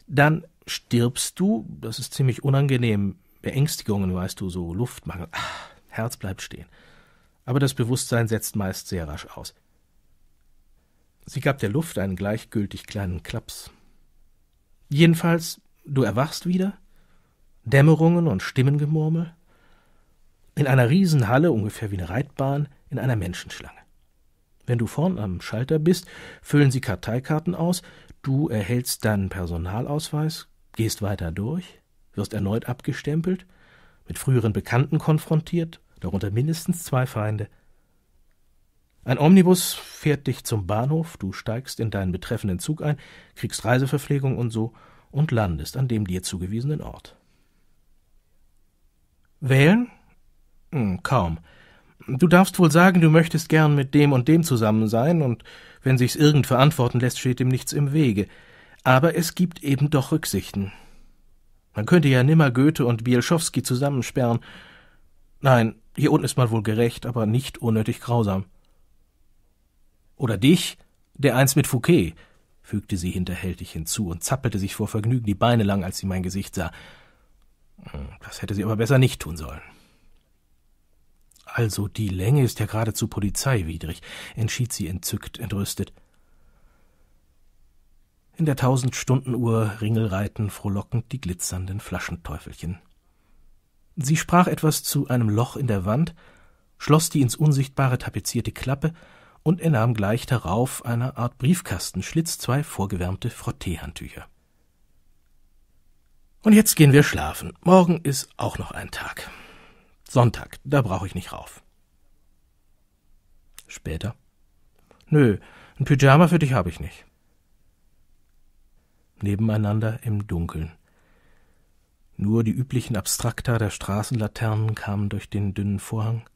Dann stirbst du, das ist ziemlich unangenehm. Beängstigungen, weißt du, so Luftmangel. Ach, Herz bleibt stehen. Aber das Bewusstsein setzt meist sehr rasch aus. Sie gab der Luft einen gleichgültig kleinen Klaps. Jedenfalls, du erwachst wieder? Dämmerungen und Stimmengemurmel? In einer Riesenhalle, ungefähr wie eine Reitbahn, in einer Menschenschlange. Wenn du vorn am Schalter bist, füllen sie Karteikarten aus, du erhältst deinen Personalausweis, gehst weiter durch, wirst erneut abgestempelt, mit früheren Bekannten konfrontiert, darunter mindestens zwei Feinde. Ein Omnibus fährt dich zum Bahnhof, du steigst in deinen betreffenden Zug ein, kriegst Reiseverpflegung und so und landest an dem dir zugewiesenen Ort. Wählen? Hm, kaum. Du darfst wohl sagen, du möchtest gern mit dem und dem zusammen sein, und wenn sich's irgend verantworten lässt, steht ihm nichts im Wege. Aber es gibt eben doch Rücksichten. Man könnte ja nimmer Goethe und Bielschowski zusammensperren. Nein, hier unten ist man wohl gerecht, aber nicht unnötig grausam. Oder dich, der eins mit Fouquet, fügte sie hinterhältig hinzu und zappelte sich vor Vergnügen die Beine lang, als sie mein Gesicht sah. Hm, das hätte sie aber besser nicht tun sollen. Also die Länge ist ja geradezu polizeiwidrig, entschied sie entzückt, entrüstet. In der Tausendstundenuhr ringelreiten frohlockend die glitzernden Flaschenteufelchen. Sie sprach etwas zu einem Loch in der Wand, schloss die ins Unsichtbare tapezierte Klappe und er nahm gleich darauf einer Art Briefkastenschlitz zwei vorgewärmte Frotteehandtücher. Und jetzt gehen wir schlafen. Morgen ist auch noch ein Tag. Sonntag, da brauche ich nicht rauf. Später. Nö, ein Pyjama für dich habe ich nicht. Nebeneinander im Dunkeln. Nur die üblichen Abstrakta der Straßenlaternen kamen durch den dünnen Vorhang.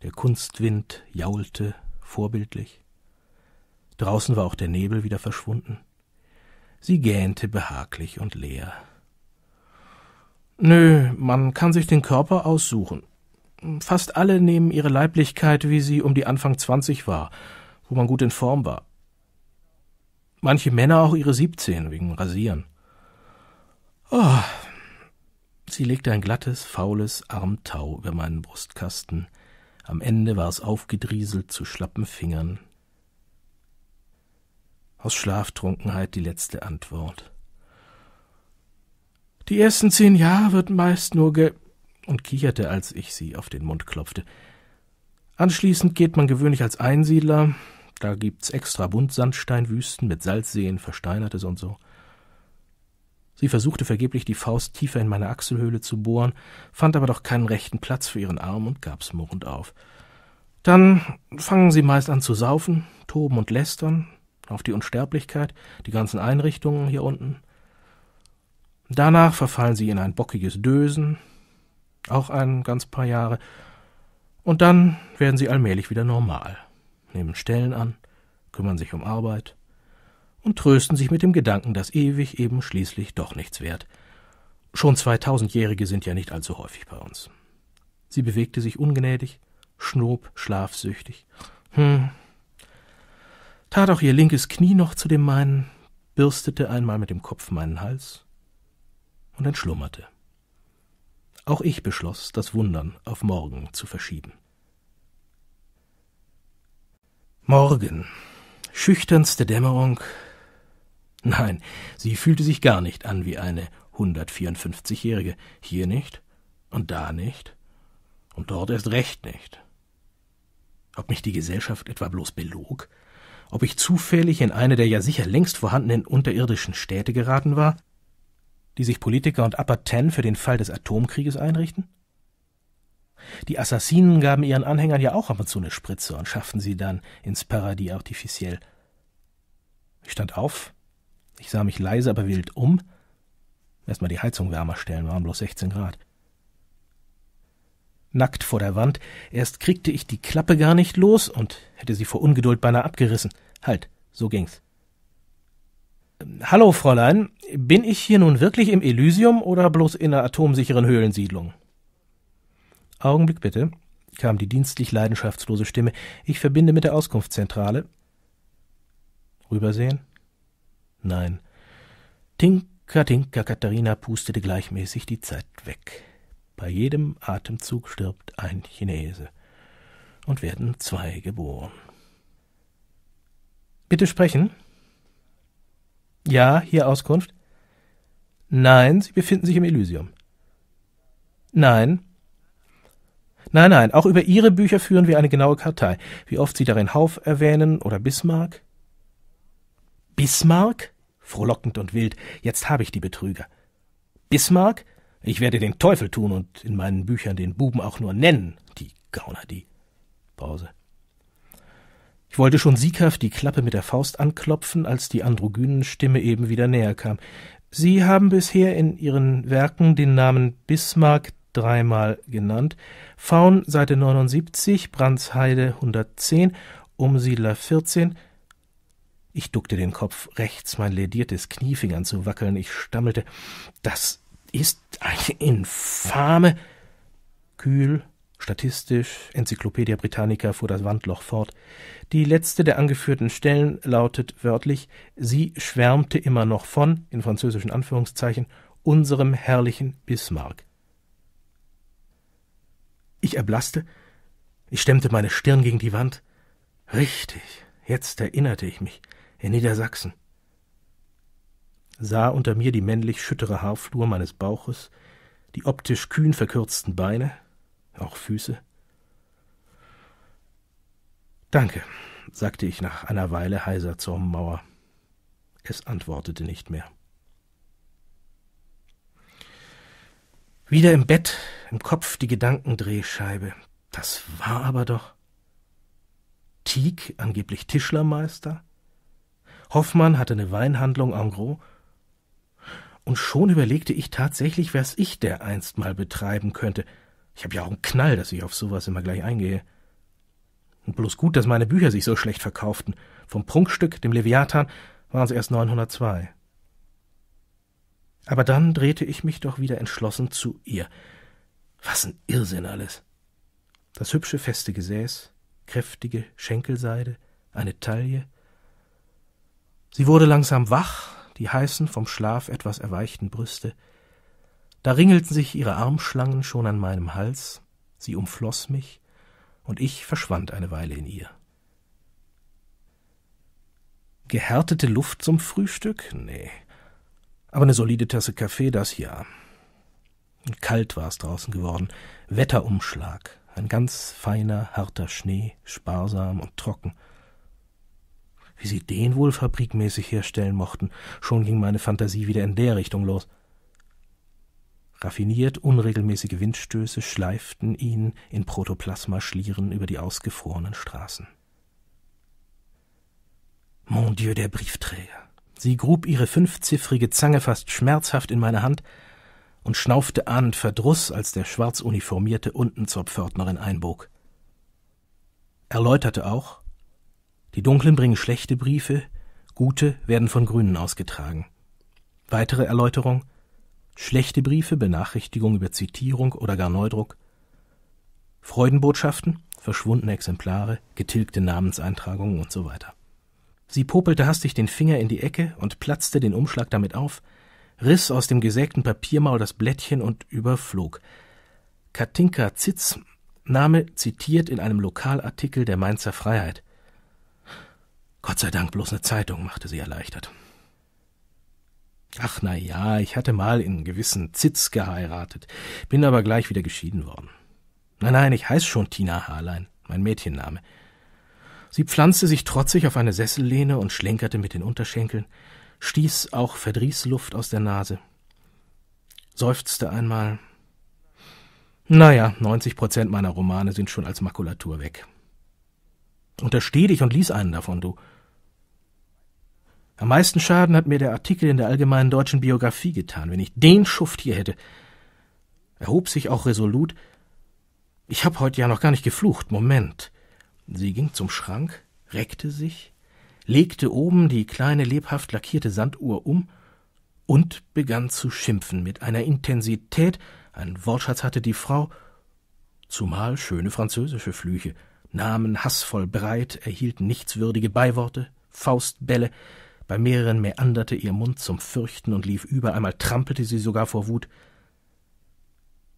Der Kunstwind jaulte vorbildlich. Draußen war auch der Nebel wieder verschwunden. Sie gähnte behaglich und leer. Nö, man kann sich den Körper aussuchen. Fast alle nehmen ihre Leiblichkeit, wie sie um die Anfang 20 war, wo man gut in Form war. Manche Männer auch ihre 17 wegen Rasieren. Oh. Sie legte ein glattes, faules Armtau über meinen Brustkasten. Am Ende war es aufgedrieselt zu schlappen Fingern. Aus Schlaftrunkenheit die letzte Antwort. Die ersten zehn Jahre wird meist nur ge und kicherte, als ich sie auf den Mund klopfte. Anschließend geht man gewöhnlich als Einsiedler, da gibt's extra Buntsandsteinwüsten mit Salzseen, versteinertes und so. Sie versuchte vergeblich die Faust tiefer in meine Achselhöhle zu bohren, fand aber doch keinen rechten Platz für ihren Arm und gab's murrend auf. Dann fangen sie meist an zu saufen, toben und lästern, auf die Unsterblichkeit, die ganzen Einrichtungen hier unten, Danach verfallen sie in ein bockiges Dösen, auch ein ganz paar Jahre, und dann werden sie allmählich wieder normal, nehmen Stellen an, kümmern sich um Arbeit und trösten sich mit dem Gedanken, dass ewig eben schließlich doch nichts wert. Schon 2000-Jährige sind ja nicht allzu häufig bei uns. Sie bewegte sich ungnädig, schnob schlafsüchtig. Hm. Tat auch ihr linkes Knie noch zu dem meinen, bürstete einmal mit dem Kopf meinen Hals, und entschlummerte. Auch ich beschloss, das Wundern auf morgen zu verschieben. Morgen. Schüchternste Dämmerung. Nein, sie fühlte sich gar nicht an wie eine 154-Jährige. Hier nicht und da nicht und dort erst recht nicht. Ob mich die Gesellschaft etwa bloß belog? Ob ich zufällig in eine der ja sicher längst vorhandenen unterirdischen Städte geraten war? die sich Politiker und Upper Ten für den Fall des Atomkrieges einrichten? Die Assassinen gaben ihren Anhängern ja auch ab und zu eine Spritze und schafften sie dann ins Paradies artifiziell. Ich stand auf, ich sah mich leise, aber wild um. Erstmal die Heizung wärmer stellen, waren bloß 16 Grad. Nackt vor der Wand, erst kriegte ich die Klappe gar nicht los und hätte sie vor Ungeduld beinahe abgerissen. Halt, so ging's. Hallo Fräulein, bin ich hier nun wirklich im Elysium oder bloß in einer atomsicheren Höhlensiedlung? Augenblick bitte, kam die dienstlich leidenschaftslose Stimme. Ich verbinde mit der Auskunftszentrale. Rübersehen? Nein. Tinka, Tinka, Katharina pustete gleichmäßig die Zeit weg. Bei jedem Atemzug stirbt ein Chinese und werden zwei geboren. Bitte sprechen. Ja, hier Auskunft. Nein, Sie befinden sich im Elysium. Nein. Nein, nein, auch über Ihre Bücher führen wir eine genaue Kartei. Wie oft Sie darin Hauf erwähnen oder Bismarck? Bismarck? Frohlockend und wild. Jetzt habe ich die Betrüger. Bismarck? Ich werde den Teufel tun und in meinen Büchern den Buben auch nur nennen. Die Gauner, die. Pause. Ich wollte schon sieghaft die Klappe mit der Faust anklopfen, als die androgynen Stimme eben wieder näher kam. Sie haben bisher in Ihren Werken den Namen Bismarck dreimal genannt, Faun Seite 79, Brandsheide 110, Umsiedler 14. Ich duckte den Kopf, rechts mein lediertes Kniefing wackeln. Ich stammelte, das ist eine infame. Kühl statistisch, Enzyklopädie Britannica fuhr das Wandloch fort. Die letzte der angeführten Stellen lautet wörtlich: Sie schwärmte immer noch von, in französischen Anführungszeichen, unserem herrlichen Bismarck. Ich erblaßte, ich stemmte meine Stirn gegen die Wand. Richtig, jetzt erinnerte ich mich, in Niedersachsen. Sah unter mir die männlich schüttere Haarflur meines Bauches, die optisch kühn verkürzten Beine, auch Füße? Danke, sagte ich nach einer Weile heiser zur Mauer. Es antwortete nicht mehr. Wieder im Bett, im Kopf die Gedankendrehscheibe. Das war aber doch. Tieg, angeblich Tischlermeister? Hoffmann hatte eine Weinhandlung en gros. Und schon überlegte ich tatsächlich, was ich dereinst mal betreiben könnte – ich habe ja auch einen Knall, dass ich auf sowas immer gleich eingehe. Und bloß gut, dass meine Bücher sich so schlecht verkauften. Vom Prunkstück, dem Leviathan, waren es erst 902. Aber dann drehte ich mich doch wieder entschlossen zu ihr. Was ein Irrsinn alles. Das hübsche feste Gesäß, kräftige Schenkelseide, eine Taille. Sie wurde langsam wach, die heißen, vom Schlaf etwas erweichten Brüste, da ringelten sich ihre Armschlangen schon an meinem Hals, sie umfloß mich, und ich verschwand eine Weile in ihr. Gehärtete Luft zum Frühstück? Nee. Aber eine solide Tasse Kaffee, das ja. kalt war es draußen geworden. Wetterumschlag. Ein ganz feiner, harter Schnee, sparsam und trocken. Wie sie den wohl fabrikmäßig herstellen mochten, schon ging meine Fantasie wieder in der Richtung los. Raffiniert unregelmäßige Windstöße schleiften ihn in Protoplasmaschlieren über die ausgefrorenen Straßen. Mon Dieu, der Briefträger. Sie grub ihre fünfziffrige Zange fast schmerzhaft in meine Hand und schnaufte ahnend Verdruss, als der Schwarzuniformierte unten zur Pförtnerin einbog. Erläuterte auch, die Dunklen bringen schlechte Briefe, gute werden von Grünen ausgetragen. Weitere Erläuterung, schlechte Briefe, Benachrichtigung über Zitierung oder gar Neudruck, Freudenbotschaften, verschwundene Exemplare, getilgte Namenseintragungen und so weiter. Sie popelte hastig den Finger in die Ecke und platzte den Umschlag damit auf, riss aus dem gesägten Papiermaul das Blättchen und überflog. Katinka Zitz, Name zitiert in einem Lokalartikel der Mainzer Freiheit. Gott sei Dank bloß eine Zeitung, machte sie erleichtert. Ach na ja, ich hatte mal in gewissen Zitz geheiratet, bin aber gleich wieder geschieden worden. Nein, nein, ich heiß schon Tina Harlein, mein Mädchenname. Sie pflanzte sich trotzig auf eine Sessellehne und schlenkerte mit den Unterschenkeln, stieß auch Verdrießluft aus der Nase, seufzte einmal. Naja, 90 Prozent meiner Romane sind schon als Makulatur weg. Untersteh dich und lies einen davon, du. Am meisten Schaden hat mir der Artikel in der allgemeinen deutschen Biografie getan, wenn ich den Schuft hier hätte. Er hob sich auch resolut. Ich hab heute ja noch gar nicht geflucht. Moment. Sie ging zum Schrank, reckte sich, legte oben die kleine lebhaft lackierte Sanduhr um und begann zu schimpfen mit einer Intensität, einen Wortschatz hatte die Frau, zumal schöne französische Flüche, Namen hassvoll breit, erhielten nichtswürdige Beiworte, Faustbälle, bei mehreren meanderte ihr Mund zum Fürchten und lief über, einmal trampelte sie sogar vor Wut.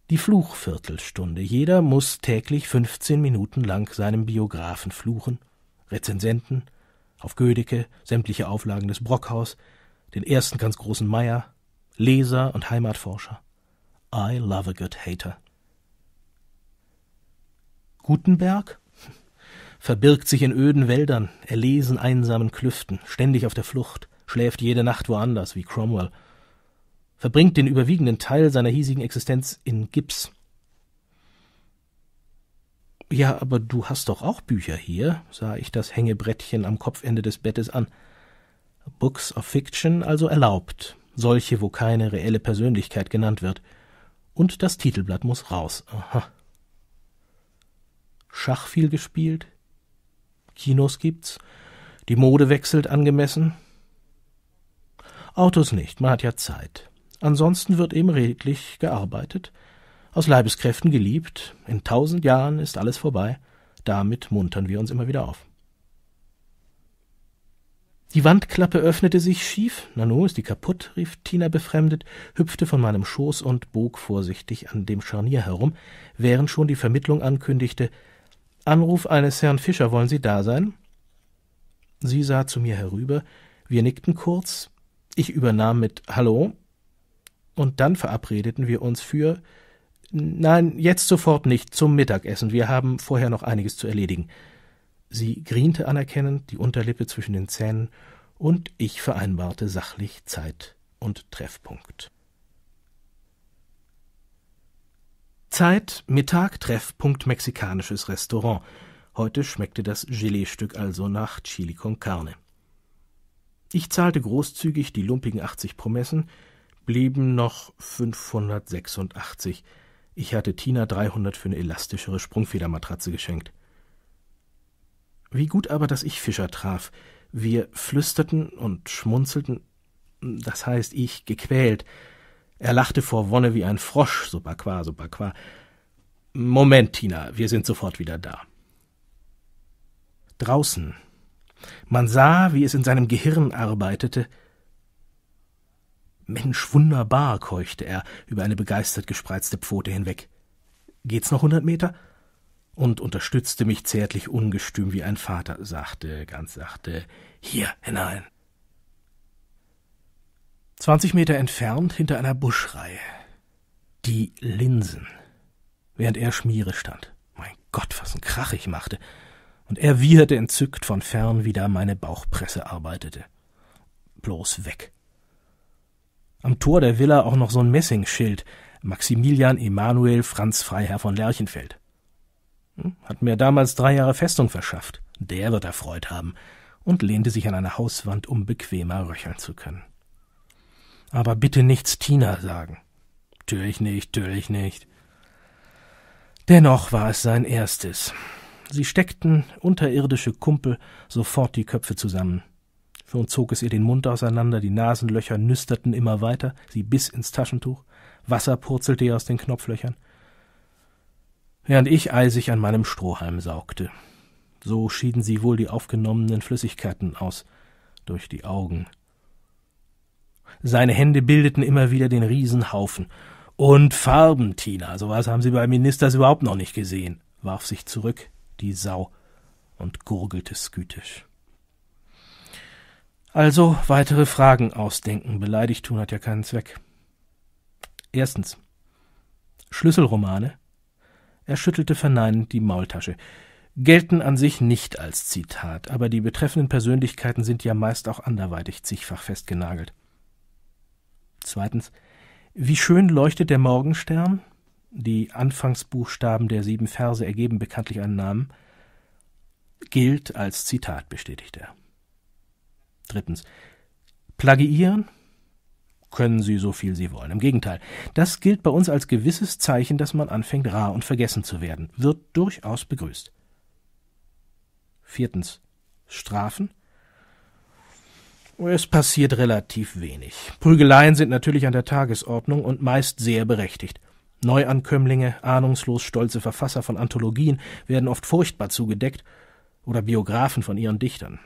Die Fluchviertelstunde. Jeder muß täglich fünfzehn Minuten lang seinem Biografen fluchen, Rezensenten, auf Gödicke, sämtliche Auflagen des Brockhaus, den ersten ganz großen Meier, Leser und Heimatforscher. I love a good hater. Gutenberg verbirgt sich in öden Wäldern, erlesen einsamen Klüften, ständig auf der Flucht, schläft jede Nacht woanders wie Cromwell, verbringt den überwiegenden Teil seiner hiesigen Existenz in Gips. Ja, aber du hast doch auch Bücher hier, sah ich das Hängebrettchen am Kopfende des Bettes an. Books of Fiction also erlaubt, solche, wo keine reelle Persönlichkeit genannt wird. Und das Titelblatt muss raus. Aha. Schach viel gespielt, Kinos gibt's. Die Mode wechselt angemessen. Autos nicht, man hat ja Zeit. Ansonsten wird eben redlich gearbeitet, aus Leibeskräften geliebt, in tausend Jahren ist alles vorbei, damit muntern wir uns immer wieder auf. Die Wandklappe öffnete sich schief. Nanu, ist die kaputt? rief Tina befremdet, hüpfte von meinem Schoß und bog vorsichtig an dem Scharnier herum, während schon die Vermittlung ankündigte, Anruf eines Herrn Fischer, wollen Sie da sein? Sie sah zu mir herüber, wir nickten kurz, ich übernahm mit Hallo, und dann verabredeten wir uns für Nein, jetzt sofort nicht, zum Mittagessen, wir haben vorher noch einiges zu erledigen. Sie griente anerkennend, die Unterlippe zwischen den Zähnen, und ich vereinbarte sachlich Zeit und Treffpunkt. Zeit Mittag Treffpunkt mexikanisches Restaurant. Heute schmeckte das gelee also nach Chili con Carne. Ich zahlte großzügig die lumpigen 80 Promessen, blieben noch 586. Ich hatte Tina 300 für eine elastischere Sprungfedermatratze geschenkt. Wie gut aber, dass ich Fischer traf. Wir flüsterten und schmunzelten, das heißt ich gequält, er lachte vor Wonne wie ein Frosch, so Bakwa, so Bakwa. Moment, Tina, wir sind sofort wieder da. Draußen. Man sah, wie es in seinem Gehirn arbeitete. Mensch, wunderbar, keuchte er über eine begeistert gespreizte Pfote hinweg. Geht's noch hundert Meter? Und unterstützte mich zärtlich ungestüm wie ein Vater, sagte, ganz sachte, hier hinein. 20 Meter entfernt hinter einer Buschreihe. Die Linsen. Während er Schmiere stand. Mein Gott, was ein Krach ich machte. Und er wieherte entzückt von fern, wie da meine Bauchpresse arbeitete. Bloß weg. Am Tor der Villa auch noch so ein Messingschild. Maximilian Emanuel Franz Freiherr von Lerchenfeld. Hm, hat mir damals drei Jahre Festung verschafft. Der wird erfreut haben. Und lehnte sich an eine Hauswand, um bequemer röcheln zu können. Aber bitte nichts Tina sagen. Türlich nicht, türlich nicht. Dennoch war es sein erstes. Sie steckten, unterirdische Kumpel, sofort die Köpfe zusammen. Schon zog es ihr den Mund auseinander, die Nasenlöcher nüsterten immer weiter, sie biss ins Taschentuch, Wasser purzelte ihr aus den Knopflöchern. Während ich eisig an meinem Strohhalm saugte. So schieden sie wohl die aufgenommenen Flüssigkeiten aus, durch die Augen. Seine Hände bildeten immer wieder den Riesenhaufen. Und Farben, Tina, sowas haben sie bei Ministers überhaupt noch nicht gesehen, warf sich zurück, die Sau, und gurgelte skütisch. Also weitere Fragen ausdenken, beleidigt tun hat ja keinen Zweck. Erstens. Schlüsselromane? Er schüttelte verneinend die Maultasche. Gelten an sich nicht als Zitat, aber die betreffenden Persönlichkeiten sind ja meist auch anderweitig zigfach festgenagelt. Zweitens, wie schön leuchtet der Morgenstern? Die Anfangsbuchstaben der sieben Verse ergeben bekanntlich einen Namen. Gilt als Zitat, bestätigt er. Drittens, plagiieren? Können Sie so viel Sie wollen. Im Gegenteil, das gilt bei uns als gewisses Zeichen, dass man anfängt, rar und vergessen zu werden. Wird durchaus begrüßt. Viertens, strafen? Es passiert relativ wenig. Prügeleien sind natürlich an der Tagesordnung und meist sehr berechtigt. Neuankömmlinge, ahnungslos stolze Verfasser von Anthologien werden oft furchtbar zugedeckt oder Biografen von ihren Dichtern.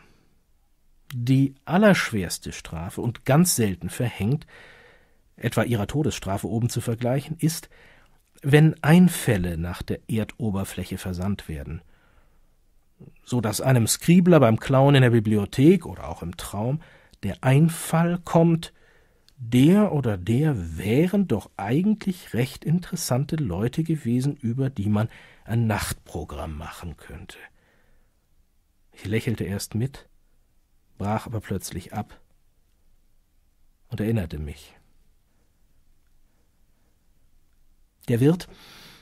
Die allerschwerste Strafe und ganz selten verhängt, etwa ihrer Todesstrafe oben zu vergleichen, ist, wenn Einfälle nach der Erdoberfläche versandt werden, so dass einem Skribler beim Klauen in der Bibliothek oder auch im Traum der Einfall kommt, der oder der wären doch eigentlich recht interessante Leute gewesen, über die man ein Nachtprogramm machen könnte. Ich lächelte erst mit, brach aber plötzlich ab und erinnerte mich. Der Wirt,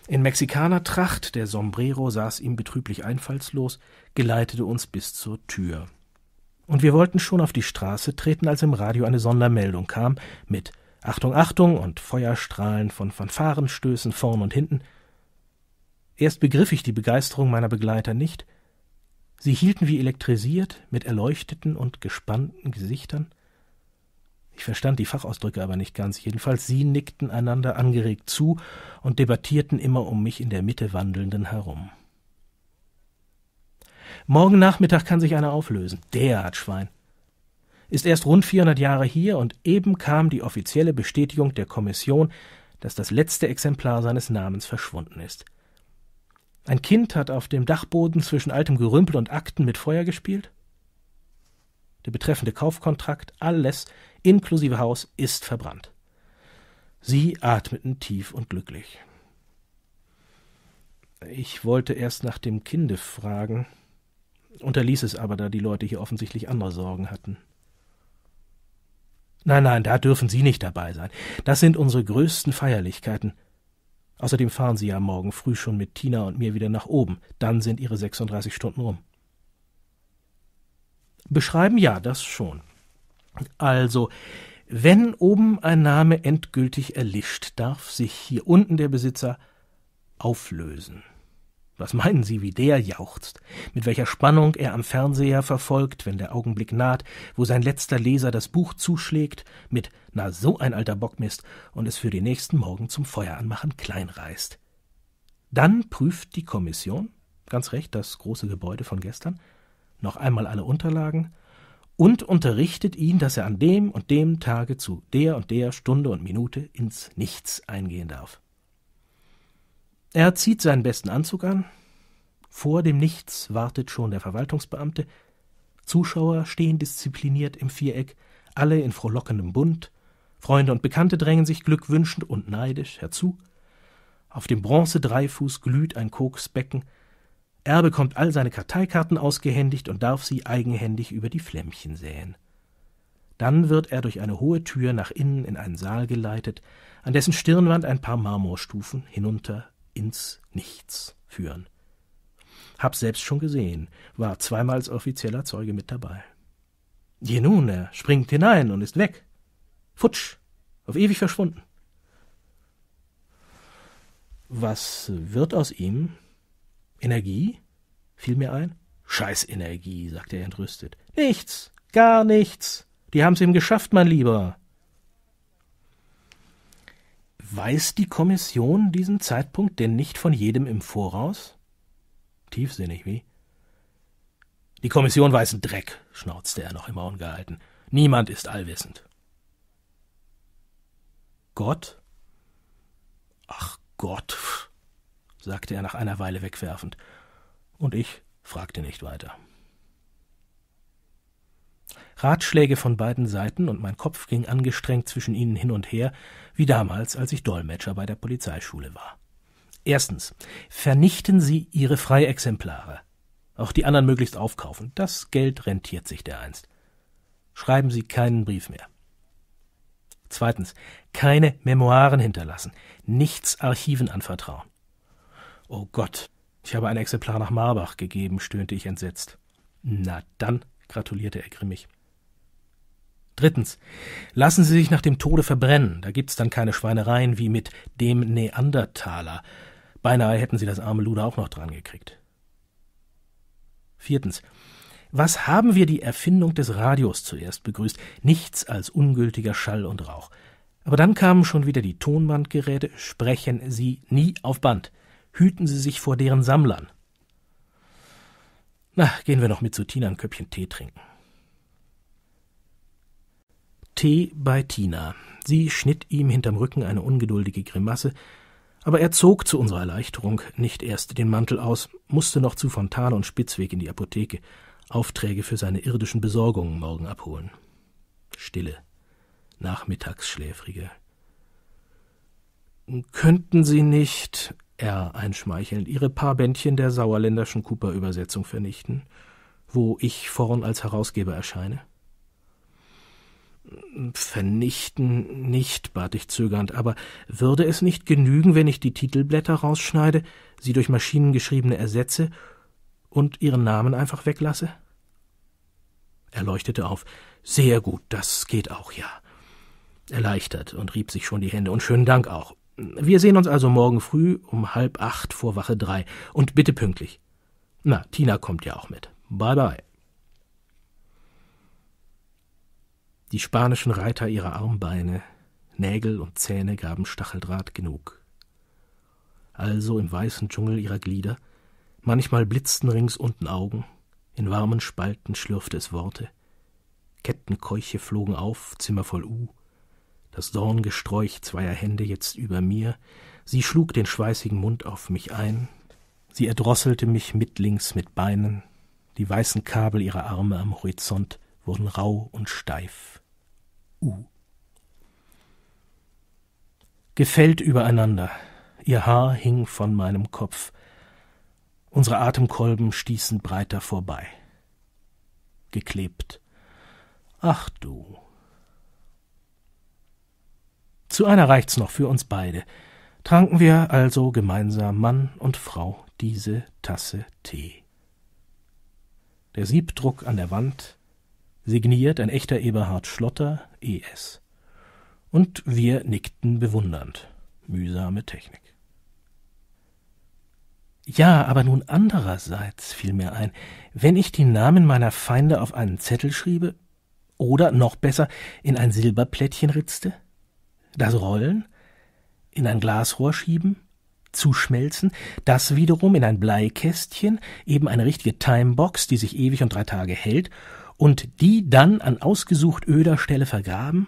in Mexikanertracht, der Sombrero saß ihm betrüblich einfallslos, geleitete uns bis zur Tür. Und wir wollten schon auf die Straße treten, als im Radio eine Sondermeldung kam mit Achtung, Achtung und Feuerstrahlen von Fanfarenstößen vorn und hinten. Erst begriff ich die Begeisterung meiner Begleiter nicht. Sie hielten wie elektrisiert mit erleuchteten und gespannten Gesichtern. Ich verstand die Fachausdrücke aber nicht ganz. Jedenfalls sie nickten einander angeregt zu und debattierten immer um mich in der Mitte wandelnden herum. Morgen Nachmittag kann sich einer auflösen. Derart Schwein. Ist erst rund 400 Jahre hier und eben kam die offizielle Bestätigung der Kommission, dass das letzte Exemplar seines Namens verschwunden ist. Ein Kind hat auf dem Dachboden zwischen altem Gerümpel und Akten mit Feuer gespielt? Der betreffende Kaufkontrakt, alles inklusive Haus, ist verbrannt. Sie atmeten tief und glücklich. Ich wollte erst nach dem Kinde fragen, unterließ es aber, da die Leute hier offensichtlich andere Sorgen hatten. Nein, nein, da dürfen Sie nicht dabei sein. Das sind unsere größten Feierlichkeiten. Außerdem fahren Sie ja morgen früh schon mit Tina und mir wieder nach oben. Dann sind Ihre 36 Stunden rum. Beschreiben ja, das schon. Also, wenn oben ein Name endgültig erlischt, darf sich hier unten der Besitzer auflösen. Was meinen Sie, wie der jauchzt? Mit welcher Spannung er am Fernseher verfolgt, wenn der Augenblick naht, wo sein letzter Leser das Buch zuschlägt, mit na so ein alter Bockmist und es für den nächsten Morgen zum Feueranmachen kleinreißt. Dann prüft die Kommission, ganz recht, das große Gebäude von gestern, noch einmal alle Unterlagen und unterrichtet ihn, dass er an dem und dem Tage zu der und der Stunde und Minute ins Nichts eingehen darf. Er zieht seinen besten Anzug an. Vor dem Nichts wartet schon der Verwaltungsbeamte. Zuschauer stehen diszipliniert im Viereck, alle in frohlockendem Bund. Freunde und Bekannte drängen sich glückwünschend und neidisch herzu. Auf dem Bronze-Dreifuß glüht ein Koksbecken. Er bekommt all seine Karteikarten ausgehändigt und darf sie eigenhändig über die Flämmchen säen. Dann wird er durch eine hohe Tür nach innen in einen Saal geleitet, an dessen Stirnwand ein paar Marmorstufen hinunter ins Nichts führen. Hab selbst schon gesehen, war zweimal als offizieller Zeuge mit dabei. Je nun, er springt hinein und ist weg. Futsch, auf ewig verschwunden. Was wird aus ihm? Energie? fiel mir ein. Scheiß Energie, sagte er entrüstet. Nichts, gar nichts. Die haben's ihm geschafft, mein Lieber. Weiß die Kommission diesen Zeitpunkt denn nicht von jedem im Voraus? Tiefsinnig, wie? Die Kommission weiß einen Dreck, schnauzte er noch immer ungehalten. Niemand ist allwissend. Gott? Ach Gott, sagte er nach einer Weile wegwerfend. Und ich fragte nicht weiter. Ratschläge von beiden Seiten und mein Kopf ging angestrengt zwischen ihnen hin und her, wie damals, als ich Dolmetscher bei der Polizeischule war. Erstens. Vernichten Sie Ihre Freiexemplare. Auch die anderen möglichst aufkaufen. Das Geld rentiert sich dereinst. Schreiben Sie keinen Brief mehr. Zweitens. Keine Memoiren hinterlassen. Nichts Archiven anvertrauen. Oh Gott, ich habe ein Exemplar nach Marbach gegeben, stöhnte ich entsetzt. Na dann, gratulierte er grimmig. Drittens, lassen Sie sich nach dem Tode verbrennen, da gibt's dann keine Schweinereien wie mit dem Neandertaler. Beinahe hätten Sie das arme Luder auch noch dran gekriegt. Viertens, was haben wir die Erfindung des Radios zuerst begrüßt? Nichts als ungültiger Schall und Rauch. Aber dann kamen schon wieder die Tonbandgeräte, sprechen Sie nie auf Band. Hüten Sie sich vor deren Sammlern. Na, gehen wir noch mit zu Tina ein Köpfchen Tee trinken. Tee bei Tina. Sie schnitt ihm hinterm Rücken eine ungeduldige Grimasse, aber er zog zu unserer Erleichterung nicht erst den Mantel aus, musste noch zu Fontane und Spitzweg in die Apotheke, Aufträge für seine irdischen Besorgungen morgen abholen. Stille, nachmittagsschläfrige. Könnten Sie nicht, er einschmeichelnd, Ihre paar Bändchen der sauerländischen Cooper-Übersetzung vernichten, wo ich vorn als Herausgeber erscheine? Vernichten nicht, bat ich zögernd, aber würde es nicht genügen, wenn ich die Titelblätter rausschneide, sie durch maschinengeschriebene ersetze und ihren Namen einfach weglasse? Er leuchtete auf. Sehr gut, das geht auch, ja. Erleichtert und rieb sich schon die Hände. Und schönen Dank auch. Wir sehen uns also morgen früh um halb acht vor Wache drei. Und bitte pünktlich. Na, Tina kommt ja auch mit. Bye bye. Die spanischen Reiter ihrer Armbeine, Nägel und Zähne gaben Stacheldraht genug. Also im weißen Dschungel ihrer Glieder, manchmal blitzten rings unten Augen, in warmen Spalten schlürfte es Worte. Kettenkeuche flogen auf, Zimmer voll U. Das Dorngesträuch zweier Hände jetzt über mir, sie schlug den schweißigen Mund auf mich ein, sie erdrosselte mich mittlings mit Beinen, die weißen Kabel ihrer Arme am Horizont wurden rau und steif. U. Gefällt übereinander, ihr Haar hing von meinem Kopf, unsere Atemkolben stießen breiter vorbei. Geklebt. Ach du. Zu einer reicht's noch für uns beide. Tranken wir also gemeinsam, Mann und Frau, diese Tasse Tee. Der Siebdruck an der Wand, signiert ein echter Eberhard Schlotter, ES. Und wir nickten bewundernd. Mühsame Technik. Ja, aber nun andererseits fiel mir ein, wenn ich die Namen meiner Feinde auf einen Zettel schriebe oder noch besser in ein Silberplättchen ritzte, das Rollen, in ein Glasrohr schieben, zuschmelzen, das wiederum in ein Bleikästchen, eben eine richtige Timebox, die sich ewig und drei Tage hält, und die dann an ausgesucht öder Stelle vergraben,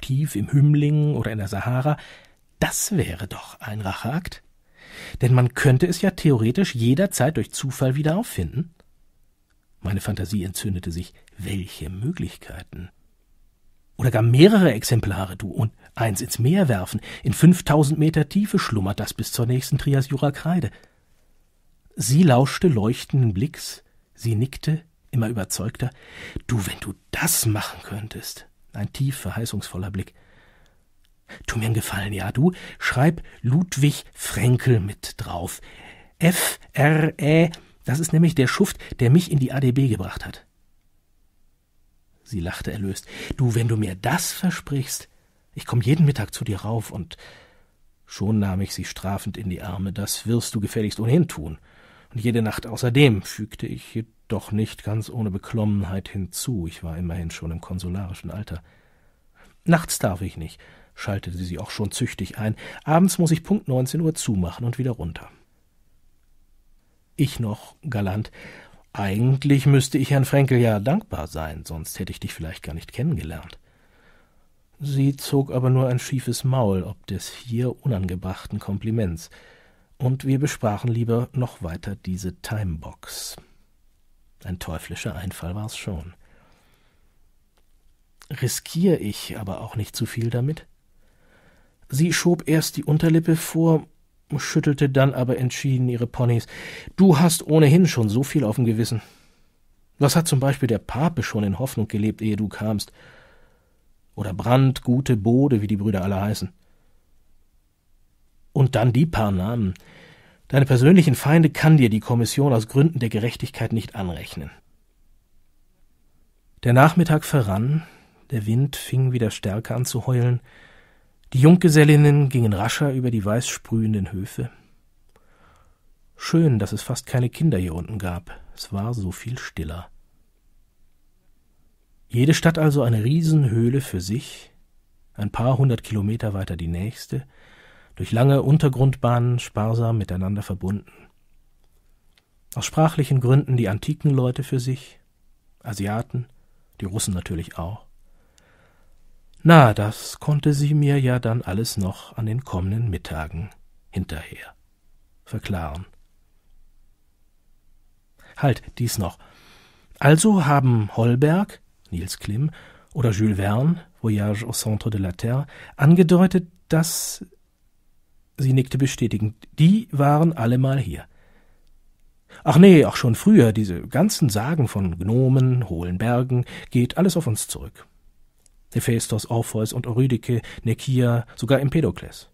tief im Hümmling oder in der Sahara, das wäre doch ein Racheakt. Denn man könnte es ja theoretisch jederzeit durch Zufall wieder auffinden. Meine Fantasie entzündete sich. Welche Möglichkeiten? Oder gar mehrere Exemplare, du, und eins ins Meer werfen. In 5000 Meter Tiefe schlummert das bis zur nächsten Trias Jura Kreide. Sie lauschte leuchtenden Blicks, sie nickte, immer überzeugter. Du, wenn du das machen könntest. Ein tief verheißungsvoller Blick. Tu mir einen Gefallen, ja, du, schreib Ludwig Fränkel mit drauf. F R E, das ist nämlich der Schuft, der mich in die ADB gebracht hat. Sie lachte erlöst. Du, wenn du mir das versprichst, ich komme jeden Mittag zu dir rauf und schon nahm ich sie strafend in die Arme. Das wirst du gefälligst ohnehin tun. Und jede Nacht außerdem, fügte ich doch nicht ganz ohne Beklommenheit hinzu, ich war immerhin schon im konsularischen Alter. Nachts darf ich nicht, schaltete sie auch schon züchtig ein, abends muss ich Punkt 19 Uhr zumachen und wieder runter. Ich noch, galant, eigentlich müsste ich Herrn Frenkel ja dankbar sein, sonst hätte ich dich vielleicht gar nicht kennengelernt. Sie zog aber nur ein schiefes Maul ob des hier unangebrachten Kompliments, und wir besprachen lieber noch weiter diese Timebox. Ein teuflischer Einfall war es schon. Riskiere ich aber auch nicht zu viel damit? Sie schob erst die Unterlippe vor, schüttelte dann aber entschieden ihre Ponys. Du hast ohnehin schon so viel auf dem Gewissen. Was hat zum Beispiel der Pape schon in Hoffnung gelebt, ehe du kamst? Oder Brand, Gute, Bode, wie die Brüder alle heißen. Und dann die paar Namen, Deine persönlichen Feinde kann dir die Kommission aus Gründen der Gerechtigkeit nicht anrechnen. Der Nachmittag verrann, der Wind fing wieder stärker an zu heulen, die Junggesellinnen gingen rascher über die weiß sprühenden Höfe. Schön, dass es fast keine Kinder hier unten gab, es war so viel stiller. Jede Stadt also eine Riesenhöhle für sich, ein paar hundert Kilometer weiter die nächste, durch lange Untergrundbahnen sparsam miteinander verbunden. Aus sprachlichen Gründen die antiken Leute für sich, Asiaten, die Russen natürlich auch. Na, das konnte sie mir ja dann alles noch an den kommenden Mittagen hinterher verklaren. Halt, dies noch. Also haben Holberg, Niels Klim oder Jules Verne, Voyage au Centre de la Terre, angedeutet, dass Sie nickte bestätigend. Die waren alle mal hier. Ach nee, auch schon früher, diese ganzen Sagen von Gnomen, hohlen Bergen, geht alles auf uns zurück. Hephaestos, Orpheus und Eurydike, Nekia, sogar Empedokles.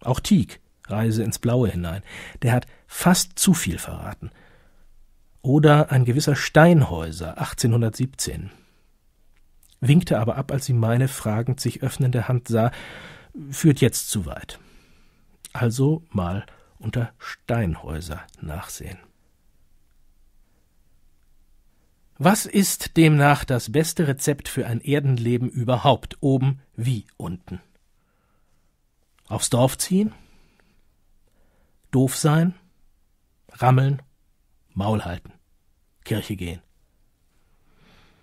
Auch Tieg, Reise ins Blaue hinein, der hat fast zu viel verraten. Oder ein gewisser Steinhäuser, 1817. Winkte aber ab, als sie meine fragend sich öffnende Hand sah, führt jetzt zu weit. Also mal unter Steinhäuser nachsehen. Was ist demnach das beste Rezept für ein Erdenleben überhaupt, oben wie unten? Aufs Dorf ziehen? Doof sein? Rammeln? Maul halten? Kirche gehen?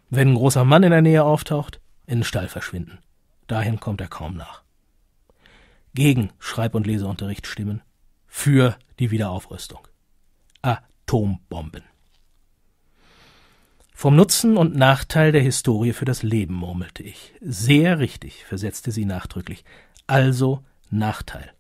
Wenn ein großer Mann in der Nähe auftaucht, in den Stall verschwinden. Dahin kommt er kaum nach gegen Schreib- und Leseunterricht stimmen, für die Wiederaufrüstung. Atombomben. Vom Nutzen und Nachteil der Historie für das Leben murmelte ich. Sehr richtig, versetzte sie nachdrücklich. Also Nachteil.